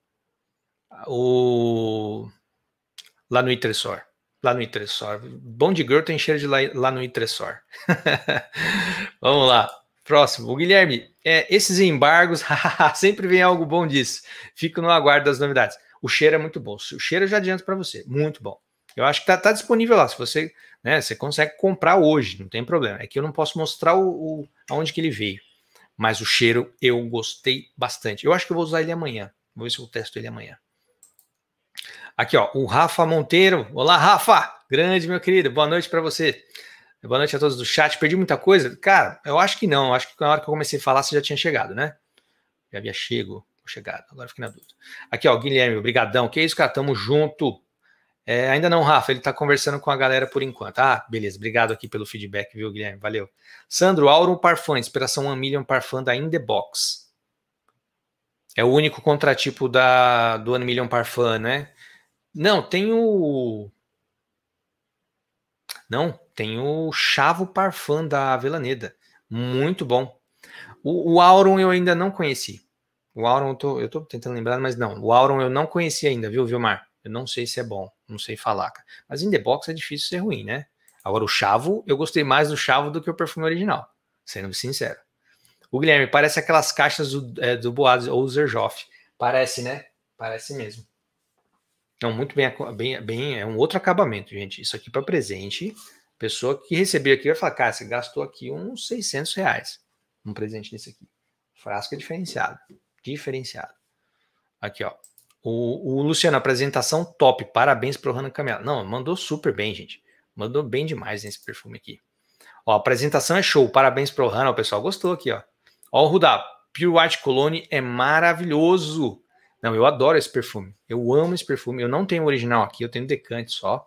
o... lá no Itressor. Lá no Itressor. Bom de girl tem cheiro de lá, lá no Itressor. Vamos lá. Próximo. O Guilherme, é, esses embargos, sempre vem algo bom disso. Fico no aguardo das novidades. O cheiro é muito bom. O cheiro eu já adianto para você. Muito bom. Eu acho que tá, tá disponível lá. Se você né? Você consegue comprar hoje, não tem problema. É que eu não posso mostrar o, o aonde que ele veio. Mas o cheiro eu gostei bastante. Eu acho que eu vou usar ele amanhã. Vou ver se eu testo ele amanhã. Aqui, ó, o Rafa Monteiro. Olá, Rafa! Grande, meu querido. Boa noite para você. Boa noite a todos do chat. Perdi muita coisa? Cara, eu acho que não. Eu acho que na hora que eu comecei a falar, você já tinha chegado, né? Já havia chego, chegado. Agora fiquei na dúvida. Aqui, ó, Guilherme, obrigadão. Que é isso, cara? Tamo junto. É, ainda não, Rafa, ele está conversando com a galera por enquanto. Ah, beleza, obrigado aqui pelo feedback, viu, Guilherme? Valeu. Sandro, Auron Parfum. inspiração 1 Million Parfum da In The Box. É o único contratipo da, do 1 Million Parfum, né? Não, tem o. Não, tem o Chavo Parfum da Avelaneda. Muito bom. O, o Auron eu ainda não conheci. O Auron, eu tô, eu tô tentando lembrar, mas não. O Auron eu não conheci ainda, viu, Vilmar? Eu não sei se é bom, não sei falar. Mas in the box é difícil ser ruim, né? Agora o chavo, eu gostei mais do chavo do que o perfume original, sendo sincero. O Guilherme, parece aquelas caixas do, é, do Boaz ou Zerjoff. Parece, né? Parece mesmo. Então muito bem, bem, bem, é um outro acabamento, gente. Isso aqui para presente, pessoa que recebeu aqui vai falar, cara, você gastou aqui uns 600 reais um presente nesse aqui. Frasco é diferenciado, diferenciado. Aqui, ó, o, o Luciano, apresentação top. Parabéns para o Hannah Caminhada. Não, mandou super bem, gente. Mandou bem demais nesse perfume aqui. Ó, a apresentação é show. Parabéns para o Hannah. O pessoal gostou aqui, ó. Ó, o Rudá. Pure White Cologne é maravilhoso. Não, eu adoro esse perfume. Eu amo esse perfume. Eu não tenho o original aqui. Eu tenho decante só.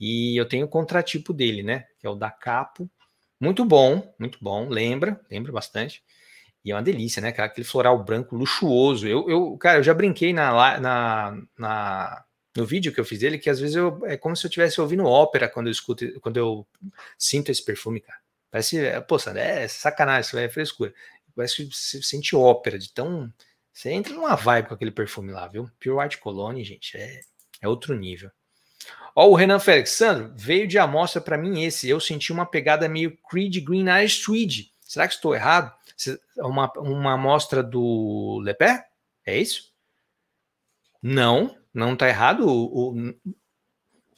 E eu tenho o contratipo dele, né? Que é o da Capo. Muito bom, muito bom. Lembra, lembra bastante. E é uma delícia, né, cara? Aquele floral branco luxuoso. Eu, eu cara, eu já brinquei na, na, na, no vídeo que eu fiz dele que às vezes eu, é como se eu estivesse ouvindo ópera quando eu escuto, quando eu sinto esse perfume, cara. Parece, é, pô, é, é sacanagem, isso é frescura. Parece que você sente ópera de tão. Você entra numa vibe com aquele perfume lá, viu? Pure White Cologne, gente, é, é outro nível. Ó, o Renan Félix, Sandro, veio de amostra para mim esse. Eu senti uma pegada meio Creed Green Eyes Tweed. Será que estou errado? uma, uma amostra do Lepé? É isso? Não, não está errado. O, o...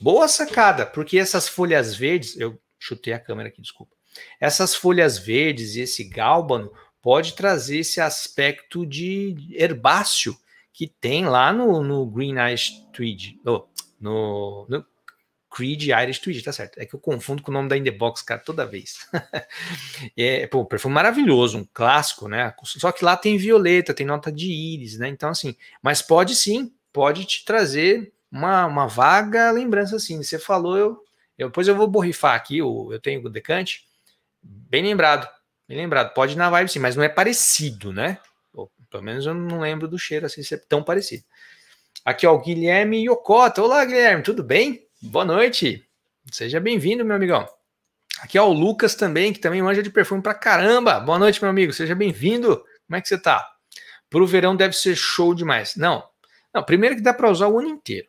Boa sacada, porque essas folhas verdes, eu chutei a câmera aqui, desculpa. Essas folhas verdes e esse gálbano pode trazer esse aspecto de herbáceo que tem lá no, no Green Ice Tweed, no, no, no Creed Irish Tweed, tá certo. É que eu confundo com o nome da Indebox cara, toda vez. é, pô, perfume maravilhoso, um clássico, né? Só que lá tem violeta, tem nota de íris, né? Então, assim, mas pode sim, pode te trazer uma, uma vaga lembrança, assim. Você falou, eu, eu depois eu vou borrifar aqui, eu, eu tenho o decante, bem lembrado, bem lembrado. Pode ir na vibe sim, mas não é parecido, né? pelo menos eu não lembro do cheiro assim ser tão parecido. Aqui, ó, o Guilherme Yokota. Olá, Guilherme, tudo bem? Boa noite. Seja bem-vindo, meu amigão. Aqui é o Lucas também, que também manja de perfume pra caramba. Boa noite, meu amigo. Seja bem-vindo. Como é que você tá? Pro verão deve ser show demais. Não. Não, primeiro que dá para usar o ano inteiro.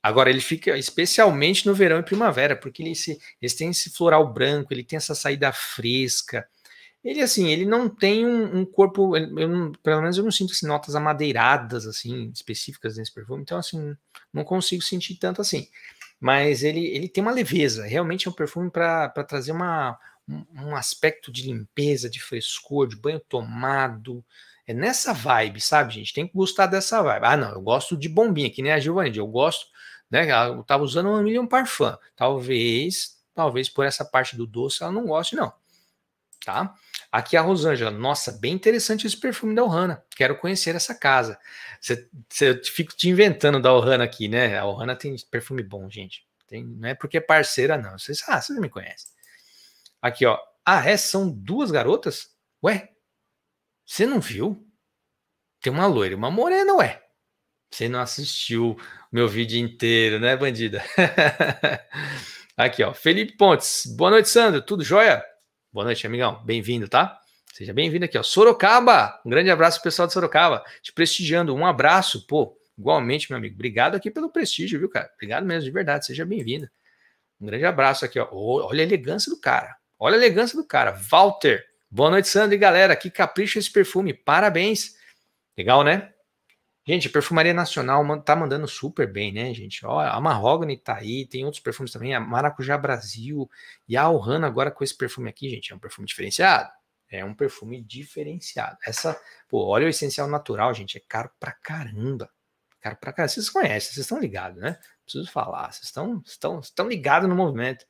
Agora ele fica especialmente no verão e primavera, porque ele, se, ele tem esse floral branco, ele tem essa saída fresca. Ele assim, ele não tem um, um corpo, não, pelo menos eu não sinto assim, notas amadeiradas assim específicas nesse perfume. Então assim, não consigo sentir tanto assim mas ele, ele tem uma leveza, realmente é um perfume para trazer uma, um, um, aspecto de limpeza, de frescor, de banho tomado. É nessa vibe, sabe, gente? Tem que gostar dessa vibe. Ah, não, eu gosto de bombinha, que nem a Giovanni, eu gosto, né? Ela estava usando uma milhão Parfum. Talvez, talvez por essa parte do doce ela não goste, não tá? Aqui a Rosângela, nossa, bem interessante esse perfume da Ohana. Quero conhecer essa casa. Cê, cê, eu fico te inventando da Ohana aqui, né? A Ohana tem perfume bom, gente. Tem, não é porque é parceira, não. Vocês, ah, vocês me conhecem. Aqui, ó. Ah, é? São duas garotas? Ué? Você não viu? Tem uma loira e uma morena, ué. Você não assistiu meu vídeo inteiro, né, bandida? aqui, ó. Felipe Pontes. Boa noite, Sandro. Tudo jóia? Boa noite, amigão. Bem-vindo, tá? Seja bem-vindo aqui, ó. Sorocaba! Um grande abraço pro pessoal de Sorocaba. Te prestigiando. Um abraço, pô. Igualmente, meu amigo. Obrigado aqui pelo prestígio, viu, cara? Obrigado mesmo, de verdade. Seja bem-vindo. Um grande abraço aqui, ó. Olha a elegância do cara. Olha a elegância do cara. Walter. Boa noite, Sandro e galera. Que capricho esse perfume. Parabéns. Legal, né? Gente, Perfumaria Nacional tá mandando super bem, né, gente? Ó, a Mahogany tá aí, tem outros perfumes também, a Maracujá Brasil e a Alhana agora com esse perfume aqui, gente, é um perfume diferenciado. É um perfume diferenciado. Essa, pô, óleo essencial natural, gente, é caro pra caramba. Caro pra caramba. Vocês conhecem, vocês estão ligados, né? Preciso falar, vocês estão, estão, estão ligados no movimento.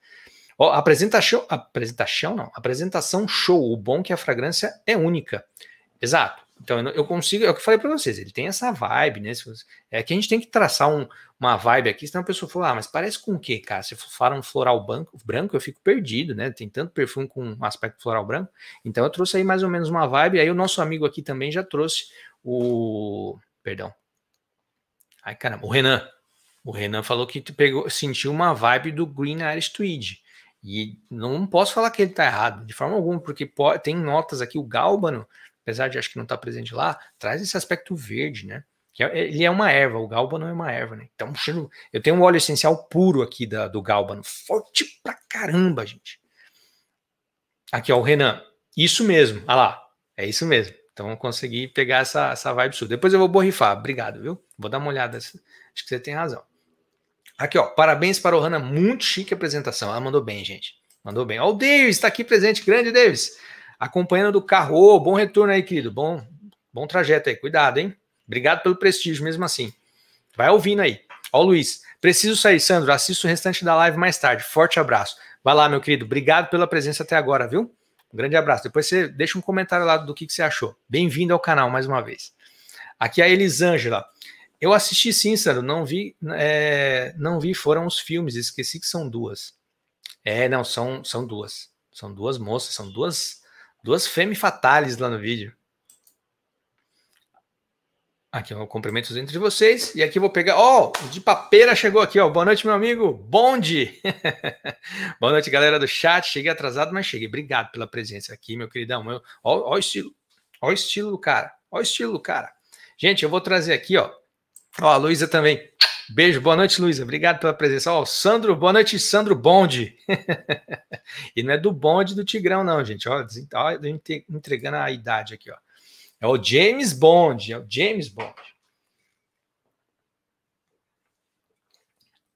Ó, apresentação, apresentação não, apresentação show. O bom é que a fragrância é única. Exato. Então eu consigo, é o que eu falei para vocês, ele tem essa vibe, né? É que a gente tem que traçar um, uma vibe aqui, senão a pessoa fala, ah, mas parece com o quê, cara? Se for um floral branco, branco, eu fico perdido, né? Tem tanto perfume com aspecto floral branco. Então eu trouxe aí mais ou menos uma vibe, aí o nosso amigo aqui também já trouxe o. Perdão. Ai, caramba, o Renan. O Renan falou que pegou, sentiu uma vibe do Green Irish Tweed. E não posso falar que ele tá errado, de forma alguma, porque pode, tem notas aqui, o Gálbano apesar de acho que não estar tá presente lá, traz esse aspecto verde, né? É, ele é uma erva, o gálbano é uma erva, né? Então, eu tenho um óleo essencial puro aqui da, do gálbano, forte pra caramba, gente. Aqui, ó, o Renan. Isso mesmo, olha lá, é isso mesmo. Então, eu consegui pegar essa, essa vibe sua. Depois eu vou borrifar, obrigado, viu? Vou dar uma olhada, acho que você tem razão. Aqui, ó, parabéns para o Hanna, muito chique a apresentação. Ela mandou bem, gente. Mandou bem. Ó, o Davis está aqui presente, grande Davis acompanhando do carro. Ô, oh, bom retorno aí, querido. Bom, bom trajeto aí. Cuidado, hein? Obrigado pelo prestígio, mesmo assim. Vai ouvindo aí. Ó, Luiz. Preciso sair, Sandro. Assista o restante da live mais tarde. Forte abraço. Vai lá, meu querido. Obrigado pela presença até agora, viu? Um grande abraço. Depois você deixa um comentário lá do que, que você achou. Bem-vindo ao canal mais uma vez. Aqui é a Elisângela. Eu assisti sim, Sandro. Não vi, é, não vi, foram os filmes. Esqueci que são duas. É, não, são, são duas. São duas moças, são duas Duas fêmeas fatales lá no vídeo. Aqui, ó, cumprimentos entre vocês. E aqui vou pegar. Ó, oh, de papeira chegou aqui, ó. Boa noite, meu amigo. Bonde. Boa noite, galera do chat. Cheguei atrasado, mas cheguei. Obrigado pela presença aqui, meu queridão. Meu... Ó, ó o estilo. Ó o estilo do cara. Ó o estilo do cara. Gente, eu vou trazer aqui, ó. Ó, a Luísa também. Beijo, boa noite, Luísa. Obrigado pela presença. Ó, Sandro, boa noite, Sandro Bonde. e não é do bonde do Tigrão, não, gente. Ó, ó entregando a idade aqui, ó. É o James Bond, é o James Bond.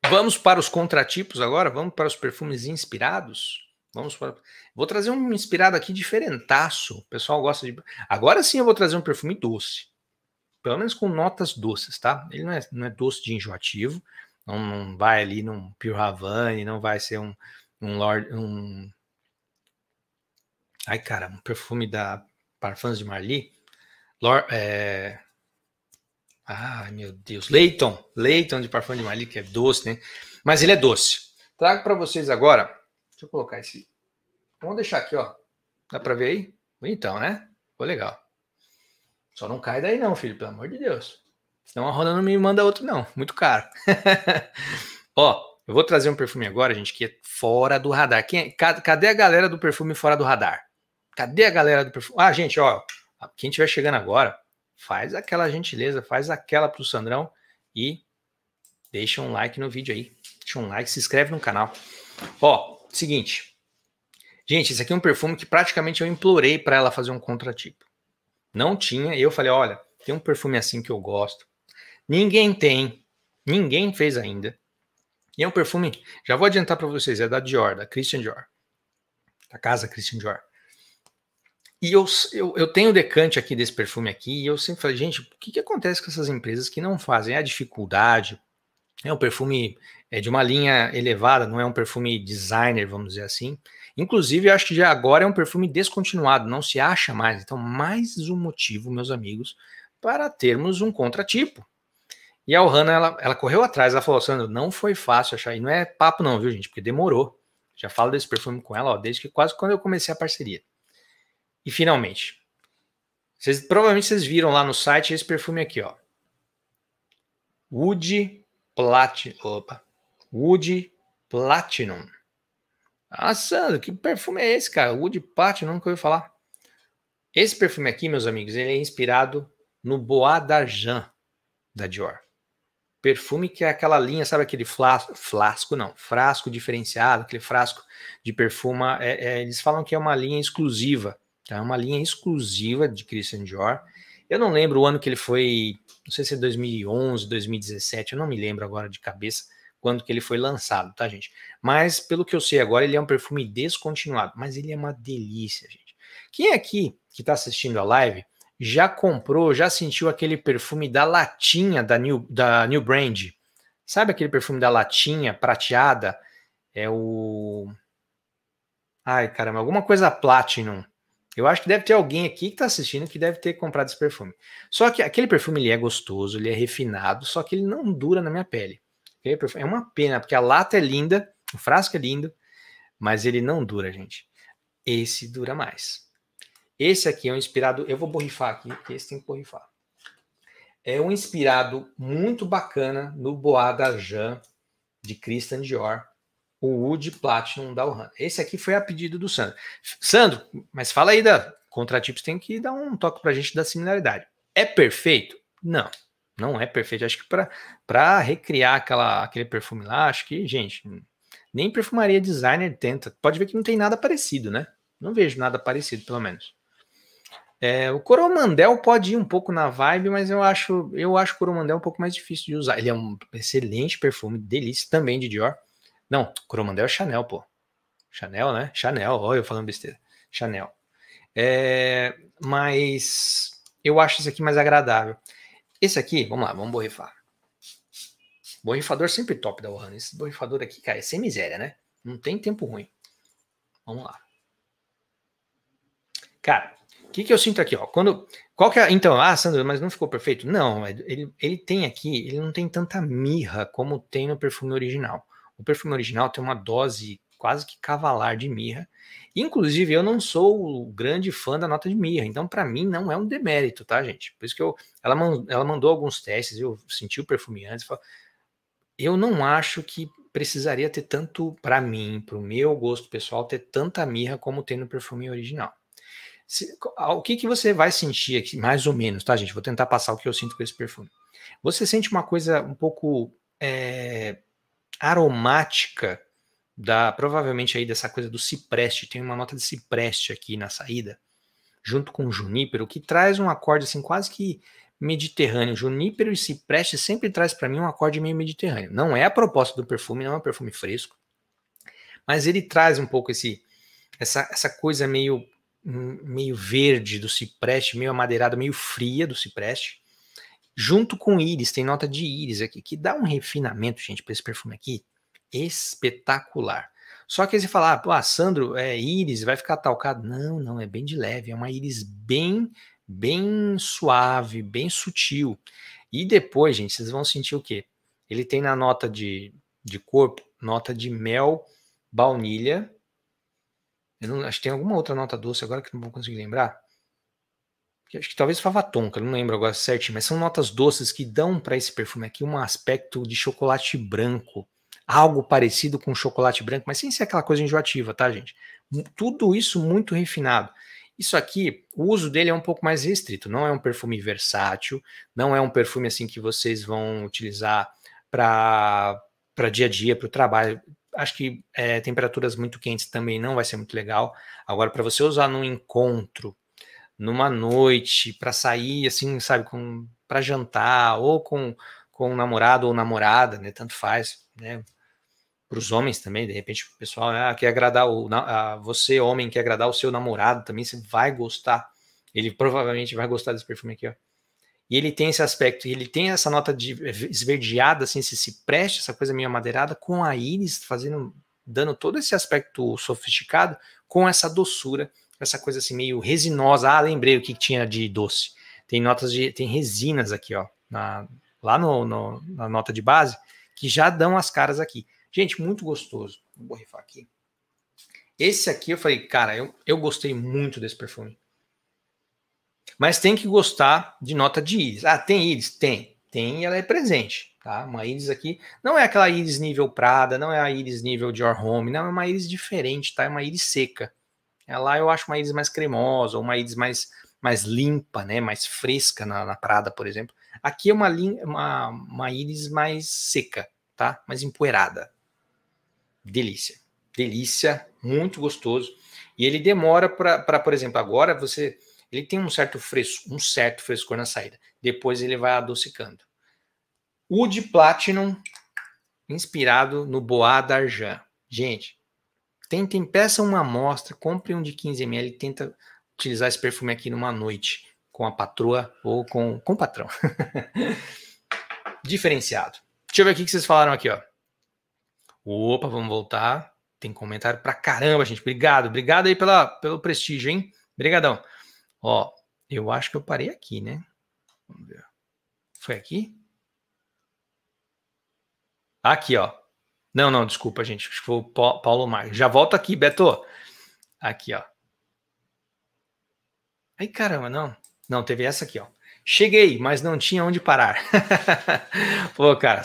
Vamos para os contratipos agora? Vamos para os perfumes inspirados? Vamos para... Vou trazer um inspirado aqui diferentaço. O pessoal gosta de. Agora sim eu vou trazer um perfume doce pelo menos com notas doces, tá? Ele não é, não é doce de enjoativo, não, não vai ali num Pure Havane, não vai ser um, um Lord. Um... Ai, cara, um perfume da Parfums de Marli. Lord, é... Ai, meu Deus. Leighton, Leighton de Parfum de Marli, que é doce, né? Mas ele é doce. Trago para vocês agora. Deixa eu colocar esse. Vamos deixar aqui, ó. Dá para ver aí? Então, né? Ficou legal. Só não cai daí, não, filho, pelo amor de Deus. Senão a Rona não me manda outro, não. Muito caro. Ó, eu vou trazer um perfume agora, gente, que é fora do radar. Quem, é, cadê a galera do perfume fora do radar? Cadê a galera do perfume? Ah, gente, ó, quem estiver chegando agora, faz aquela gentileza, faz aquela pro Sandrão e deixa um like no vídeo aí. Deixa um like, se inscreve no canal. Ó, seguinte. Gente, esse aqui é um perfume que praticamente eu implorei para ela fazer um contratipo. Não tinha. E eu falei: olha, tem um perfume assim que eu gosto. Ninguém tem. Ninguém fez ainda. E é um perfume, já vou adiantar para vocês, é da Dior, da Christian Dior. Da casa Christian Dior. E eu, eu, eu tenho o decante aqui desse perfume aqui, e eu sempre falei, gente, o que, que acontece com essas empresas que não fazem? É a dificuldade, é um perfume é de uma linha elevada, não é um perfume designer, vamos dizer assim. Inclusive, acho que já agora é um perfume descontinuado, não se acha mais. Então, mais um motivo, meus amigos, para termos um contratipo. E a Ohana, ela, ela correu atrás, ela falou, Sandro, não foi fácil achar. E não é papo não, viu, gente? Porque demorou. Já falo desse perfume com ela, ó, desde que quase quando eu comecei a parceria. E finalmente, vocês, provavelmente vocês viram lá no site esse perfume aqui, ó. Wood Platinum. Opa. Wood Platinum. Ah, Sandro, que perfume é esse, cara? Wood Platinum, nunca ouvi falar. Esse perfume aqui, meus amigos, ele é inspirado no Bois d'Argent da Dior. Perfume que é aquela linha, sabe aquele flasco, flasco não, frasco diferenciado, aquele frasco de perfume. é, é, eles falam que é uma linha exclusiva, tá? É uma linha exclusiva de Christian Dior. Eu não lembro o ano que ele foi, não sei se é 2011, 2017, eu não me lembro agora de cabeça, quando que ele foi lançado, tá, gente? Mas, pelo que eu sei agora, ele é um perfume descontinuado, mas ele é uma delícia, gente. Quem aqui que está assistindo a live já comprou, já sentiu aquele perfume da latinha da New, da New Brand? Sabe aquele perfume da latinha prateada? É o. Ai, caramba, alguma coisa Platinum. Eu acho que deve ter alguém aqui que está assistindo que deve ter comprado esse perfume. Só que aquele perfume ele é gostoso, ele é refinado, só que ele não dura na minha pele. Paper. É uma pena, porque a lata é linda, o frasco é lindo, mas ele não dura, gente. Esse dura mais. Esse aqui é um inspirado. Eu vou borrifar aqui, porque esse tem que borrifar. É um inspirado muito bacana no Bois da Jean, de Christian Dior, o Wood Platinum da Wuhan. Esse aqui foi a pedido do Sandro. Sandro, mas fala aí da Contratipos, tem que dar um toque para a gente da similaridade. É perfeito? Não. Não é perfeito. Acho que para recriar aquela, aquele perfume lá, acho que, gente, nem perfumaria designer tenta. Pode ver que não tem nada parecido, né? Não vejo nada parecido, pelo menos. É, o Coromandel pode ir um pouco na vibe, mas eu acho, eu acho o Coromandel um pouco mais difícil de usar. Ele é um excelente perfume, delícia também de Dior. Não, Coromandel é Chanel, pô. Chanel, né? Chanel, olha eu falando besteira. Chanel. É, mas eu acho isso aqui mais agradável. Esse aqui, vamos lá, vamos borrifar. Borrifador sempre top da Warren. Esse borrifador aqui, cara, é sem miséria, né? Não tem tempo ruim. Vamos lá. Cara, o que, que eu sinto aqui, ó? Quando. Qual que é. Então, ah, Sandro, mas não ficou perfeito? Não, ele, ele tem aqui, ele não tem tanta mirra como tem no perfume original. O perfume original tem uma dose quase que cavalar de mirra. Inclusive, eu não sou grande fã da nota de mirra, então para mim não é um demérito, tá, gente? Por isso que eu, ela, ela mandou alguns testes, eu senti o perfume antes, eu não acho que precisaria ter tanto, para mim, para o meu gosto pessoal, ter tanta mirra como tem no perfume original. Se, o que, que você vai sentir aqui, mais ou menos, tá, gente? Vou tentar passar o que eu sinto com esse perfume. Você sente uma coisa um pouco é, aromática, da provavelmente aí dessa coisa do cipreste, tem uma nota de cipreste aqui na saída, junto com o junípero, que traz um acorde assim quase que mediterrâneo. Junípero e cipreste sempre traz para mim um acorde meio mediterrâneo. Não é a proposta do perfume, não é um perfume fresco, mas ele traz um pouco esse essa, essa coisa meio hum, meio verde do cipreste, meio amadeirada, meio fria do cipreste, junto com íris, tem nota de íris aqui, que dá um refinamento, gente, para esse perfume aqui espetacular. Só que você fala, ah, ah, Sandro, é íris, vai ficar talcado. Não, não, é bem de leve, é uma íris bem, bem suave, bem sutil. E depois, gente, vocês vão sentir o quê? Ele tem na nota de, de corpo, nota de mel, baunilha. Não, acho que tem alguma outra nota doce agora que não vou conseguir lembrar. Acho que talvez favatonca, não lembro agora certinho, mas são notas doces que dão para esse perfume aqui um aspecto de chocolate branco algo parecido com chocolate branco, mas sem ser aquela coisa enjoativa, tá, gente? Tudo isso muito refinado. Isso aqui, o uso dele é um pouco mais restrito, não é um perfume versátil, não é um perfume assim que vocês vão utilizar para dia a dia, para o trabalho. Acho que é, temperaturas muito quentes também não vai ser muito legal. Agora, para você usar num encontro, numa noite, para sair, assim, sabe, para jantar, ou com, com um namorado ou namorada, né? Tanto faz, né? para os homens também, de repente o pessoal ah, quer agradar o você homem quer agradar o seu namorado também, você vai gostar. Ele provavelmente vai gostar desse perfume aqui, ó. E ele tem esse aspecto, ele tem essa nota de eh, esverdeada, assim, esse cipreste, essa coisa meio amadeirada, com a íris fazendo, dando todo esse aspecto sofisticado, com essa doçura, essa coisa assim meio resinosa. Ah, lembrei o que tinha de doce. Tem notas de, tem resinas aqui, ó, na, lá no, no, na nota de base, que já dão as caras aqui. Gente, muito gostoso. Vou borrifar aqui. Esse aqui eu falei, cara, eu, eu gostei muito desse perfume. Mas tem que gostar de nota de íris. Ah, tem íris? Tem. Tem e ela é presente. Tá? Uma íris aqui não é aquela íris nível Prada, não é a íris nível Dior Home, não, é uma íris diferente, tá? É uma íris seca. É lá eu acho uma íris mais cremosa, ou uma íris mais, mais limpa, né? Mais fresca na, na Prada, por exemplo. Aqui é uma, uma, uma íris mais seca, tá? Mais empoeirada delícia. Delícia, muito gostoso. E ele demora para, por exemplo, agora você. Ele tem um certo fresco, um certo frescor na saída. Depois ele vai adocicando. O de Platinum, inspirado no Boa d'Arjan. Gente, tentem, peça uma amostra, compre um de 15 ml, e tenta utilizar esse perfume aqui numa noite com a patroa ou com, com o patrão. Diferenciado. Deixa eu ver o que vocês falaram aqui, ó. Opa, vamos voltar. Tem comentário pra caramba, gente. Obrigado, obrigado aí pela, pelo prestígio, hein? Obrigadão. Ó, eu acho que eu parei aqui, né? Vamos ver. Foi aqui? Aqui, ó. Não, não, desculpa, gente. Acho que foi o Paulo Mar. Já volto aqui, Beto. Aqui, ó. Ai, caramba, não. Não, teve essa aqui, ó. Cheguei, mas não tinha onde parar. Pô, cara,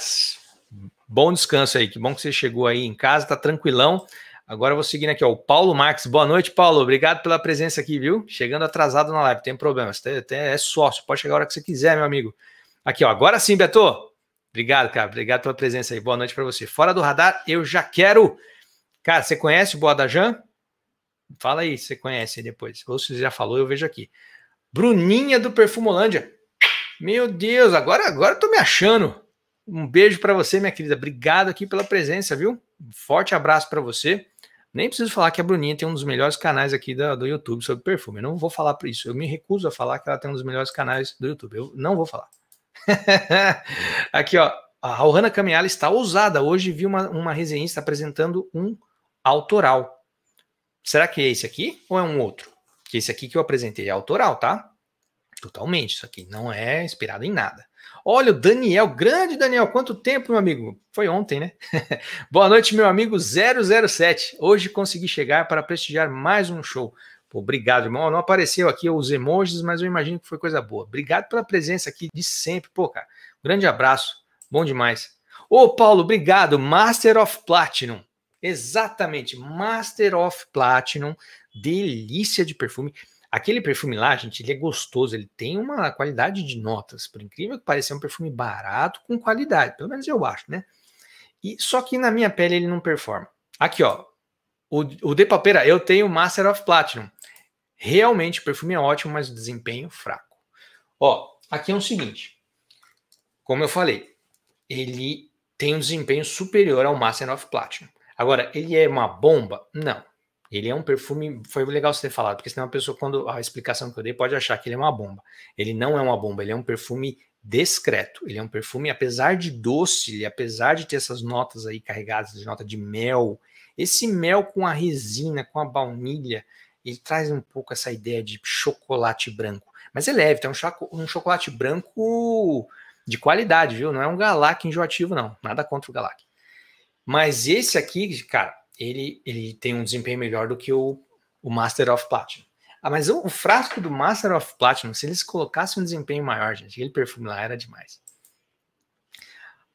Bom descanso aí, que bom que você chegou aí em casa, tá tranquilão. Agora eu vou seguindo aqui, ó, o Paulo Marques. Boa noite, Paulo. Obrigado pela presença aqui, viu? Chegando atrasado na live, tem problema. Você é sócio, pode chegar a hora que você quiser, meu amigo. Aqui, ó, agora sim, Beto. Obrigado, cara. Obrigado pela presença aí. Boa noite para você. Fora do radar, eu já quero. Cara, você conhece o Jan? Fala aí, você conhece aí depois. Ou se já falou, eu vejo aqui. Bruninha do Perfumolândia. Meu Deus, agora agora eu tô me achando. Um beijo para você, minha querida. Obrigado aqui pela presença, viu? Forte abraço para você. Nem preciso falar que a Bruninha tem um dos melhores canais aqui da, do YouTube sobre perfume. Eu não vou falar por isso. Eu me recuso a falar que ela tem um dos melhores canais do YouTube. Eu não vou falar. aqui, ó. A Rohana Caminhala está ousada. Hoje vi uma, uma resenhista apresentando um autoral. Será que é esse aqui ou é um outro? Que esse aqui que eu apresentei é autoral, tá? Totalmente. Isso aqui não é inspirado em nada. Olha o Daniel, grande Daniel, quanto tempo, meu amigo? Foi ontem, né? Boa noite, meu amigo 007. Hoje consegui chegar para prestigiar mais um show. Pô, obrigado, irmão. Não apareceu aqui os emojis, mas eu imagino que foi coisa boa. Obrigado pela presença aqui de sempre. Pô, cara, grande abraço. Bom demais. Ô, Paulo, obrigado. Master of Platinum. Exatamente, Master of Platinum. Delícia de perfume. Aquele perfume lá, gente, ele é gostoso, ele tem uma qualidade de notas, por incrível que pareça, é um perfume barato com qualidade, pelo menos eu acho, né? E só que na minha pele ele não performa. Aqui, ó, o, o de papeira, eu tenho Master of Platinum. Realmente o perfume é ótimo, mas o desempenho fraco. Ó, aqui é o seguinte. Como eu falei, ele tem um desempenho superior ao Master of Platinum. Agora, ele é uma bomba? Não. Ele é um perfume. Foi legal você ter falado, porque senão a pessoa, quando a explicação que eu dei, pode achar que ele é uma bomba. Ele não é uma bomba, ele é um perfume discreto. Ele é um perfume, apesar de doce, ele, apesar de ter essas notas aí carregadas de nota de mel, esse mel com a resina, com a baunilha, ele traz um pouco essa ideia de chocolate branco. Mas é leve, tem tá? um, um chocolate branco de qualidade, viu? Não é um galac enjoativo, não. Nada contra o galac. Mas esse aqui, cara, ele, ele tem um desempenho melhor do que o, o Master of Platinum. Ah, mas o, o frasco do Master of Platinum, se eles colocassem um desempenho maior, gente, aquele perfume lá era demais.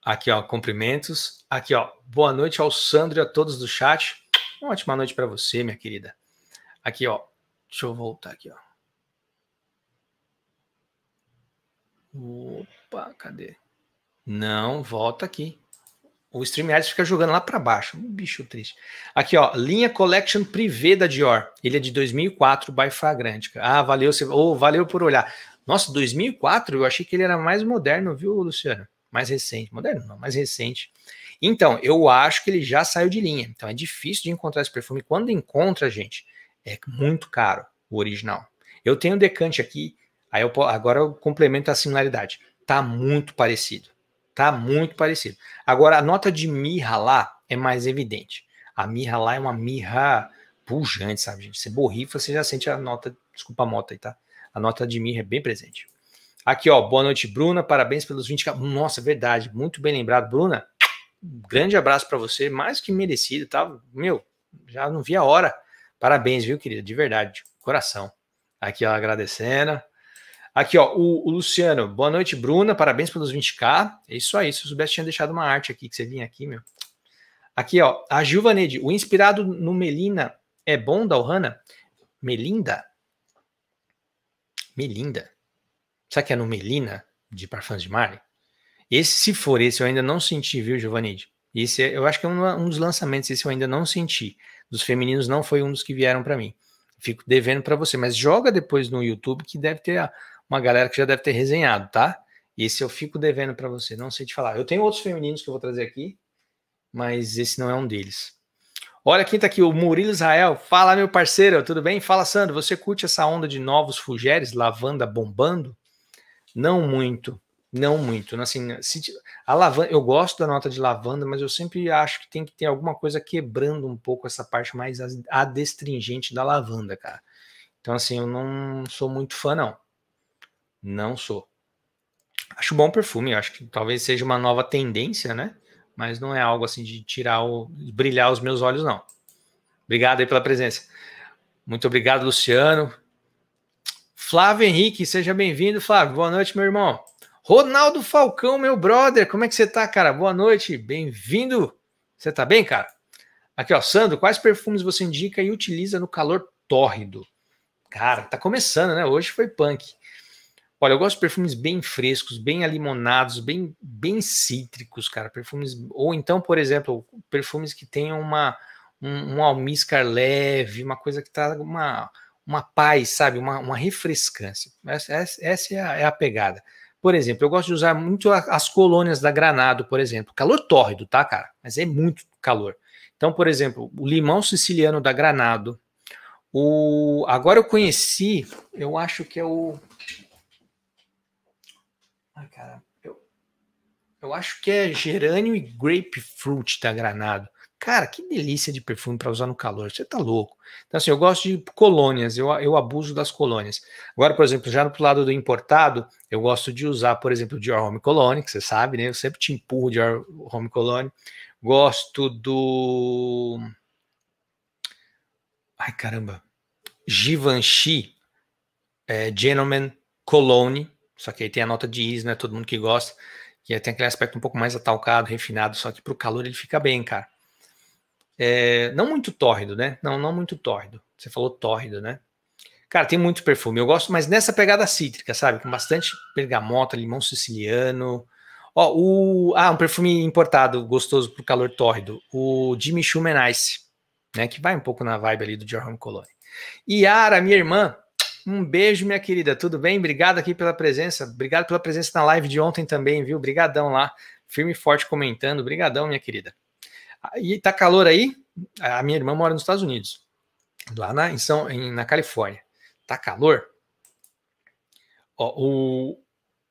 Aqui, ó, cumprimentos. Aqui, ó, boa noite ao Sandro e a todos do chat. Uma ótima noite para você, minha querida. Aqui, ó, deixa eu voltar aqui, ó. Opa, cadê? Não, volta aqui. O StreamYard fica jogando lá para baixo. Um bicho triste. Aqui, ó. Linha Collection Privé da Dior. Ele é de 2004, by Fragrante. Ah, valeu. Você... Oh, valeu por olhar. Nossa, 2004? Eu achei que ele era mais moderno, viu, Luciano? Mais recente. Moderno não, mais recente. Então, eu acho que ele já saiu de linha. Então, é difícil de encontrar esse perfume. Quando encontra, gente, é muito caro o original. Eu tenho o um decante aqui. Aí eu, agora eu complemento a similaridade. Tá muito parecido. Tá muito parecido. Agora, a nota de mirra lá é mais evidente. A mirra lá é uma mirra pujante, sabe, gente? Você borrifa, você já sente a nota. Desculpa a moto aí, tá? A nota de mirra é bem presente. Aqui, ó. Boa noite, Bruna. Parabéns pelos 20k. Nossa, verdade. Muito bem lembrado, Bruna. Grande abraço para você. Mais que merecido, tá? Meu, já não vi a hora. Parabéns, viu, querida? De verdade, de coração. Aqui, ó, agradecendo. Aqui, ó, o, o, Luciano. Boa noite, Bruna. Parabéns pelos 20k. É isso aí. Se eu soubesse, tinha deixado uma arte aqui que você vinha aqui, meu. Aqui, ó, a Gilvaneide. O inspirado no Melina é bom, da Ohana? Melinda? Melinda. Será que é no Melina de Parfums de Marley? Esse, se for esse, eu ainda não senti, viu, Giovanide? Esse é, eu acho que é um, um, dos lançamentos, esse eu ainda não senti. Dos femininos, não foi um dos que vieram para mim. Fico devendo para você, mas joga depois no YouTube que deve ter a, uma galera que já deve ter resenhado, tá? Esse eu fico devendo para você, não sei te falar. Eu tenho outros femininos que eu vou trazer aqui, mas esse não é um deles. Olha quem tá aqui, o Murilo Israel. Fala, meu parceiro, tudo bem? Fala, Sandro, você curte essa onda de novos fugeres, lavanda bombando? Não muito, não muito. Assim, se, a lavanda, eu gosto da nota de lavanda, mas eu sempre acho que tem que ter alguma coisa quebrando um pouco essa parte mais adstringente da lavanda, cara. Então, assim, eu não sou muito fã, não. Não sou. Acho bom perfume, acho que talvez seja uma nova tendência, né? Mas não é algo assim de tirar o. brilhar os meus olhos, não. Obrigado aí pela presença. Muito obrigado, Luciano. Flávio Henrique, seja bem-vindo, Flávio. Boa noite, meu irmão. Ronaldo Falcão, meu brother, como é que você tá, cara? Boa noite, bem-vindo. Você tá bem, cara? Aqui, ó, Sandro, quais perfumes você indica e utiliza no calor tórrido? Cara, tá começando, né? Hoje foi punk. Olha, eu gosto de perfumes bem frescos, bem alimonados, bem, bem cítricos, cara. Perfumes. Ou então, por exemplo, perfumes que tenham uma, um, um almíscar leve, uma coisa que traga uma, uma paz, sabe? Uma, uma refrescância. Essa, essa, essa é, a, é, a, pegada. Por exemplo, eu gosto de usar muito as colônias da Granado, por exemplo. Calor tórrido, tá, cara? Mas é muito calor. Então, por exemplo, o limão siciliano da Granado. O... Agora eu conheci, eu acho que é o ah, cara, eu, eu acho que é gerânio e grapefruit da tá Granado. Cara, que delícia de perfume para usar no calor. Você tá louco. Então, assim, eu gosto de colônias, eu, eu abuso das colônias. Agora, por exemplo, já pro lado do importado, eu gosto de usar, por exemplo, Dior Home Cologne, que você sabe, né? Eu sempre te empurro Dior Home Cologne. Gosto do. Ai, caramba. Givenchy é, Gentleman Cologne. Só que aí tem a nota de is, né? Todo mundo que gosta. E aí tem aquele aspecto um pouco mais atalcado, refinado, só que pro calor ele fica bem, cara. É, não muito tórrido, né? Não, não muito tórrido. Você falou tórrido, né? Cara, tem muito perfume. Eu gosto, mas nessa pegada cítrica, sabe? Com bastante bergamota, limão siciliano. Ó, o... Ah, um perfume importado, gostoso pro calor tórrido. O Jimmy Schumann Ice, né? Que vai um pouco na vibe ali do Cologne. Coloni. Yara, minha irmã, um beijo, minha querida. Tudo bem? Obrigado aqui pela presença. Obrigado pela presença na live de ontem também, viu? Obrigadão lá. Firme e forte comentando. obrigadão minha querida. Ah, e tá calor aí? A minha irmã mora nos Estados Unidos. Lá na, em São, em, na Califórnia. Tá calor? Ó, o,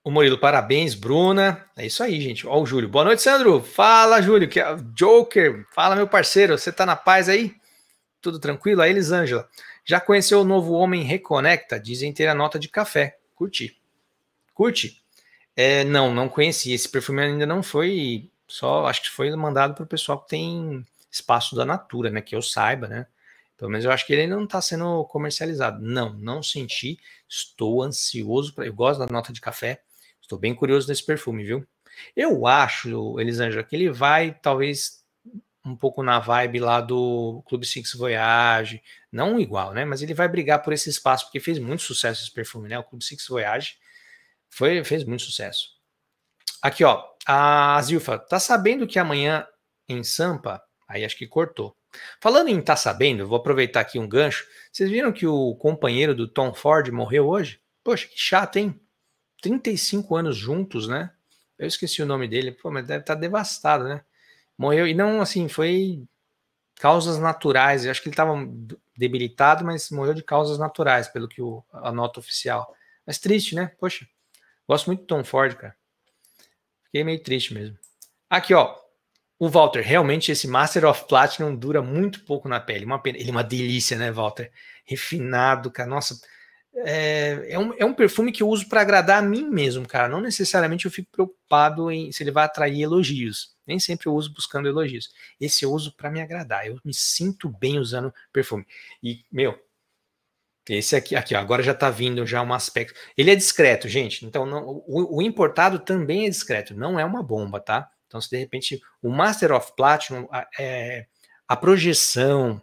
o Murilo, parabéns, Bruna. É isso aí, gente. Ó, o Júlio. Boa noite, Sandro. Fala, Júlio. Que é Joker. Fala, meu parceiro. Você tá na paz aí? Tudo tranquilo? Aí, Elisângela. Já conheceu o novo Homem Reconecta? Dizem ter a nota de café. Curti. Curte? É, não, não conheci. Esse perfume ainda não foi. Só acho que foi mandado para o pessoal que tem espaço da Natura, né? Que eu saiba, né? Pelo menos eu acho que ele não está sendo comercializado. Não, não senti. Estou ansioso. Pra... Eu gosto da nota de café. Estou bem curioso desse perfume, viu? Eu acho, Elisângela, que ele vai talvez um pouco na vibe lá do Clube Six Voyage, não igual, né? Mas ele vai brigar por esse espaço, porque fez muito sucesso esse perfume, né? O Clube Six Voyage foi, fez muito sucesso. Aqui, ó, a Zilfa, tá sabendo que amanhã em Sampa, aí acho que cortou. Falando em tá sabendo, vou aproveitar aqui um gancho. Vocês viram que o companheiro do Tom Ford morreu hoje? Poxa, que chato, hein? 35 anos juntos, né? Eu esqueci o nome dele, pô, mas deve estar tá devastado, né? Morreu, e não assim, foi causas naturais. Eu acho que ele estava debilitado, mas morreu de causas naturais, pelo que o, a nota oficial. Mas triste, né? Poxa, gosto muito do Tom Ford, cara. Fiquei meio triste mesmo. Aqui, ó. O Walter, realmente esse Master of Platinum dura muito pouco na pele. Uma pena. Ele é uma delícia, né, Walter? Refinado, cara. Nossa, é, é, um, é um perfume que eu uso para agradar a mim mesmo, cara. Não necessariamente eu fico preocupado em se ele vai atrair elogios. Nem sempre eu uso buscando elogios. Esse eu uso para me agradar. Eu me sinto bem usando perfume. E, meu, esse aqui, aqui ó, agora já tá vindo já um aspecto. Ele é discreto, gente. Então, não, o, o, importado também é discreto, não é uma bomba, tá? Então, se de repente o Master of Platinum, a, é, a projeção,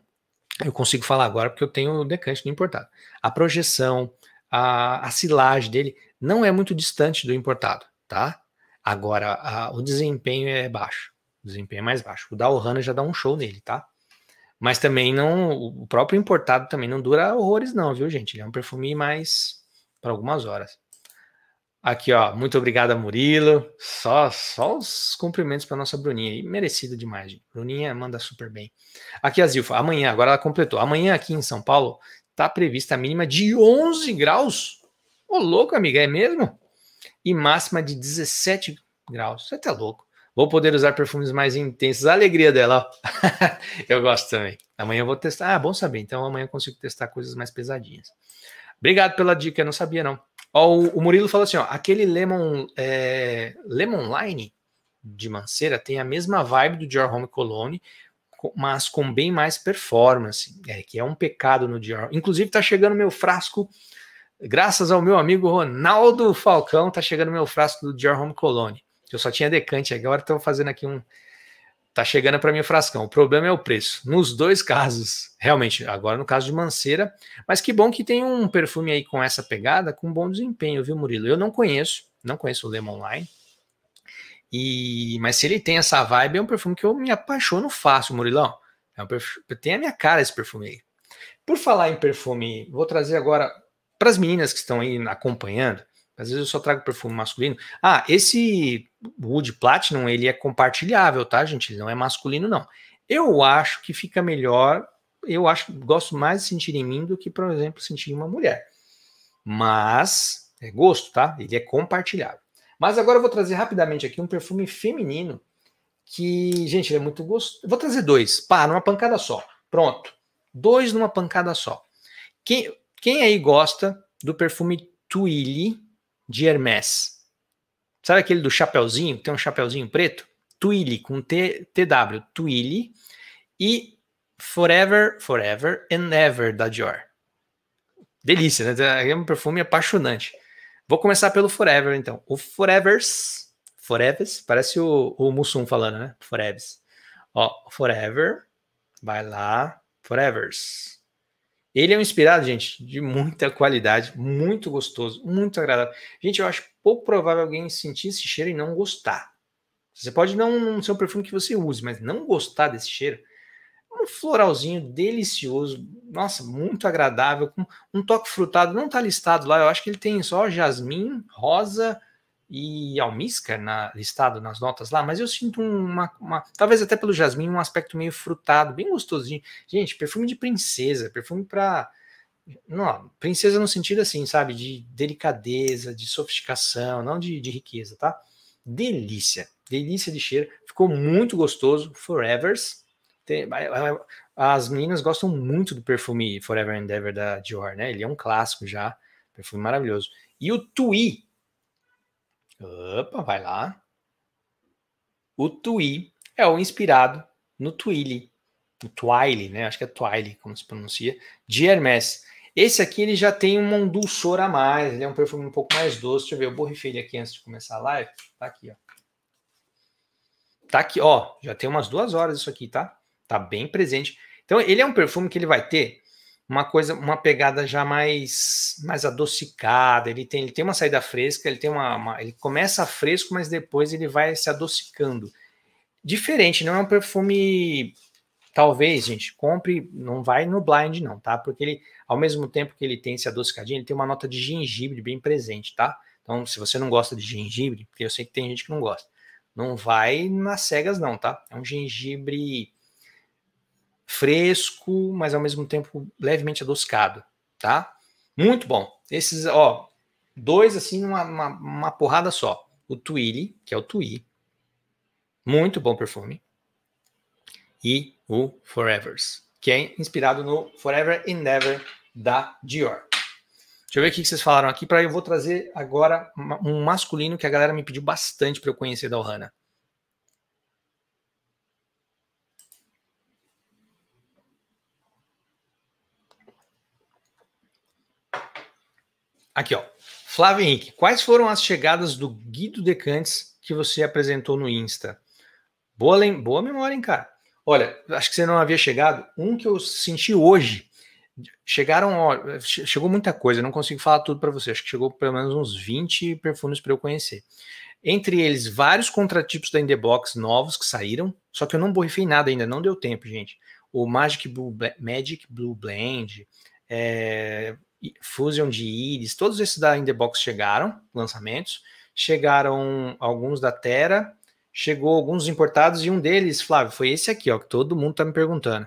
eu consigo falar agora porque eu tenho o decante do importado a projeção, a, a silagem dele não é muito distante do importado, tá? Agora, a, o desempenho é baixo. O desempenho é mais baixo. O da Ohana já dá um show nele, tá? Mas também não. O próprio importado também não dura horrores, não, viu, gente? Ele é um perfume mais para algumas horas. Aqui, ó. Muito obrigado, Murilo. Só, só os cumprimentos para nossa Bruninha. aí. merecido demais, gente. Bruninha manda super bem. Aqui a Zilfa. Amanhã, agora ela completou. Amanhã aqui em São Paulo está prevista a mínima de 11 graus. Ô, louco, amiga, é mesmo? E máxima de 17 graus. Você tá louco. Vou poder usar perfumes mais intensos. A alegria dela, eu gosto também. Amanhã eu vou testar. Ah, bom saber. Então amanhã eu consigo testar coisas mais pesadinhas. Obrigado pela dica, eu não sabia não. Ó, o, Murilo falou assim, ó, aquele Lemon, é, Lemon Line de Manceira tem a mesma vibe do Dior Home Cologne, mas com bem mais performance, é, que é um pecado no Dior. Inclusive, está chegando meu frasco, graças ao meu amigo Ronaldo Falcão, está chegando meu frasco do Dior Home Cologne. Eu só tinha decante, agora estou então fazendo aqui um. está chegando para mim o frascão. O problema é o preço. Nos dois casos, realmente, agora no caso de Manceira, mas que bom que tem um perfume aí com essa pegada, com bom desempenho, viu, Murilo? Eu não conheço, não conheço o Lema Online e, mas se ele tem essa vibe, é um perfume que eu me apaixono fácil, Murilão. É um perfume, tem a minha cara esse perfume aí. Por falar em perfume, vou trazer agora para as meninas que estão aí acompanhando. Às vezes eu só trago perfume masculino. Ah, esse Wood Platinum, ele é compartilhável, tá, gente? Ele não é masculino, não. Eu acho que fica melhor. Eu acho gosto mais de sentir em mim do que, por exemplo, sentir em uma mulher. Mas é gosto, tá? Ele é compartilhável. Mas agora eu vou trazer rapidamente aqui um perfume feminino que, gente, é muito gostoso. Vou trazer dois, pá, numa pancada só. Pronto. Dois numa pancada só. Quem, quem aí gosta do perfume Twilly de Hermès? Sabe aquele do chapeuzinho, tem um chapeuzinho preto? Twilly com T, TW, Twilly E Forever, Forever and Ever da Dior. Delícia, né? É um perfume apaixonante. Vou começar pelo Forever, então. O Forevers. Forevers, parece o, o Mussum falando, né? Forevers. Ó, Forever. Vai lá. Forevers. Ele é um inspirado, gente, de muita qualidade, muito gostoso, muito agradável. Gente, eu acho pouco provável alguém sentir esse cheiro e não gostar. Você pode não ser um perfume que você use, mas não gostar desse cheiro um floralzinho delicioso, nossa, muito agradável, com um toque frutado, não está listado lá, eu acho que ele tem só jasmim, rosa e almíscar na, listado nas notas lá, mas eu sinto uma, uma, talvez até pelo jasmim, um aspecto meio frutado, bem gostosinho. Gente, perfume de princesa, perfume para não, princesa no sentido assim, sabe, de delicadeza, de sofisticação, não de, de riqueza, tá? Delícia, delícia de cheiro, ficou muito gostoso, Forevers, tem, as meninas gostam muito do perfume Forever and Ever da Dior, né? Ele é um clássico já, perfume maravilhoso. E o Tui. Opa, vai lá. O Tui é o inspirado no Twilly, no Twilly, né? Acho que é Twilly, como se pronuncia, de Hermès. Esse aqui ele já tem um dulçor a mais, ele é um perfume um pouco mais doce. Deixa eu ver, eu borrifei ele aqui antes de começar a live. Tá aqui, ó. Tá aqui, ó. Já tem umas duas horas isso aqui, tá? Tá bem presente. Então, ele é um perfume que ele vai ter uma coisa, uma pegada já mais mais adocicada. Ele tem, ele tem uma saída fresca, ele tem uma, uma, ele começa fresco, mas depois ele vai se adocicando. Diferente, não é um perfume talvez, gente, compre, não vai no blind não, tá? Porque ele ao mesmo tempo que ele tem esse adocicadinho, ele tem uma nota de gengibre bem presente, tá? Então, se você não gosta de gengibre, porque eu sei que tem gente que não gosta, não vai nas cegas não, tá? É um gengibre fresco, mas ao mesmo tempo levemente adocicado, tá? Muito bom. Esses, ó, dois assim, numa uma, uma porrada só. O Twilly, que é o Twi, muito bom perfume. E o Forevers, que é inspirado no Forever and Never da Dior. Deixa eu ver o que vocês falaram aqui, para eu vou trazer agora um masculino que a galera me pediu bastante para eu conhecer da Ohana. Aqui, ó. Flávio Henrique, quais foram as chegadas do Guido Decantes que você apresentou no Insta? Boa, lem... Boa memória, hein, cara? Olha, acho que você não havia chegado. Um que eu senti hoje. Chegaram, ó, chegou muita coisa, não consigo falar tudo para você. Acho que chegou pelo menos uns 20 perfumes para eu conhecer. Entre eles, vários contratipos da Indebox novos que saíram, só que eu não borrifei nada ainda, não deu tempo, gente. O Magic Blue, Magic Blue Blend, é, Fusion de Iris, todos esses da Indebox chegaram, lançamentos. Chegaram alguns da Terra, chegou alguns importados e um deles, Flávio, foi esse aqui, ó, que todo mundo tá me perguntando.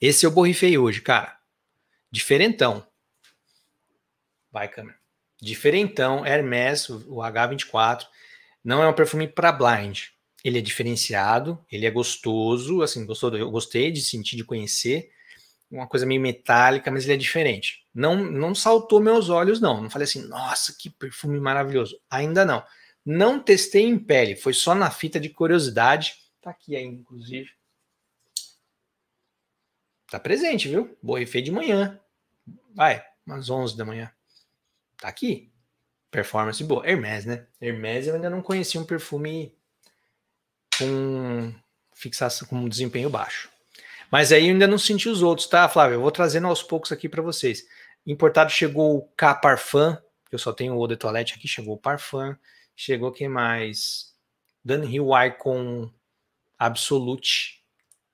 Esse eu borrifei hoje, cara. Diferentão. Vai, câmera. Diferentão, Hermes, o H24. Não é um perfume para blind. Ele é diferenciado, ele é gostoso, assim, gostou, eu gostei de sentir, de conhecer uma coisa meio metálica, mas ele é diferente. Não, não saltou meus olhos, não. Não falei assim, nossa, que perfume maravilhoso. Ainda não. Não testei em pele, foi só na fita de curiosidade. Tá aqui ainda, inclusive. Tá presente, viu? Borrifei de manhã. Vai, umas 11 da manhã. Tá aqui. Performance boa. Hermes, né? Hermes eu ainda não conheci um perfume com fixação, com um desempenho baixo. Mas aí eu ainda não senti os outros, tá, Flávio? Eu vou trazendo aos poucos aqui para vocês. Importado chegou o K Parfum, eu só tenho o Eau de Toilette aqui, chegou o Parfum, chegou quem mais? Dunhill Icon Absolute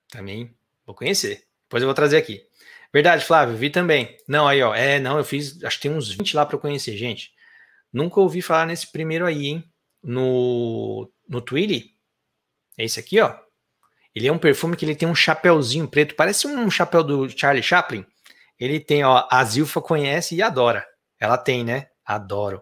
também, vou conhecer. Depois eu vou trazer aqui. Verdade, Flávio, vi também. Não, aí, ó, é, não, eu fiz, acho que tem uns 20 lá para conhecer, gente. Nunca ouvi falar nesse primeiro aí, hein? No, no Twilly. É esse aqui, ó. Ele é um perfume que ele tem um chapéuzinho preto, parece um chapéu do Charlie Chaplin. Ele tem, ó, a Zilfa conhece e adora. Ela tem, né? Adoro.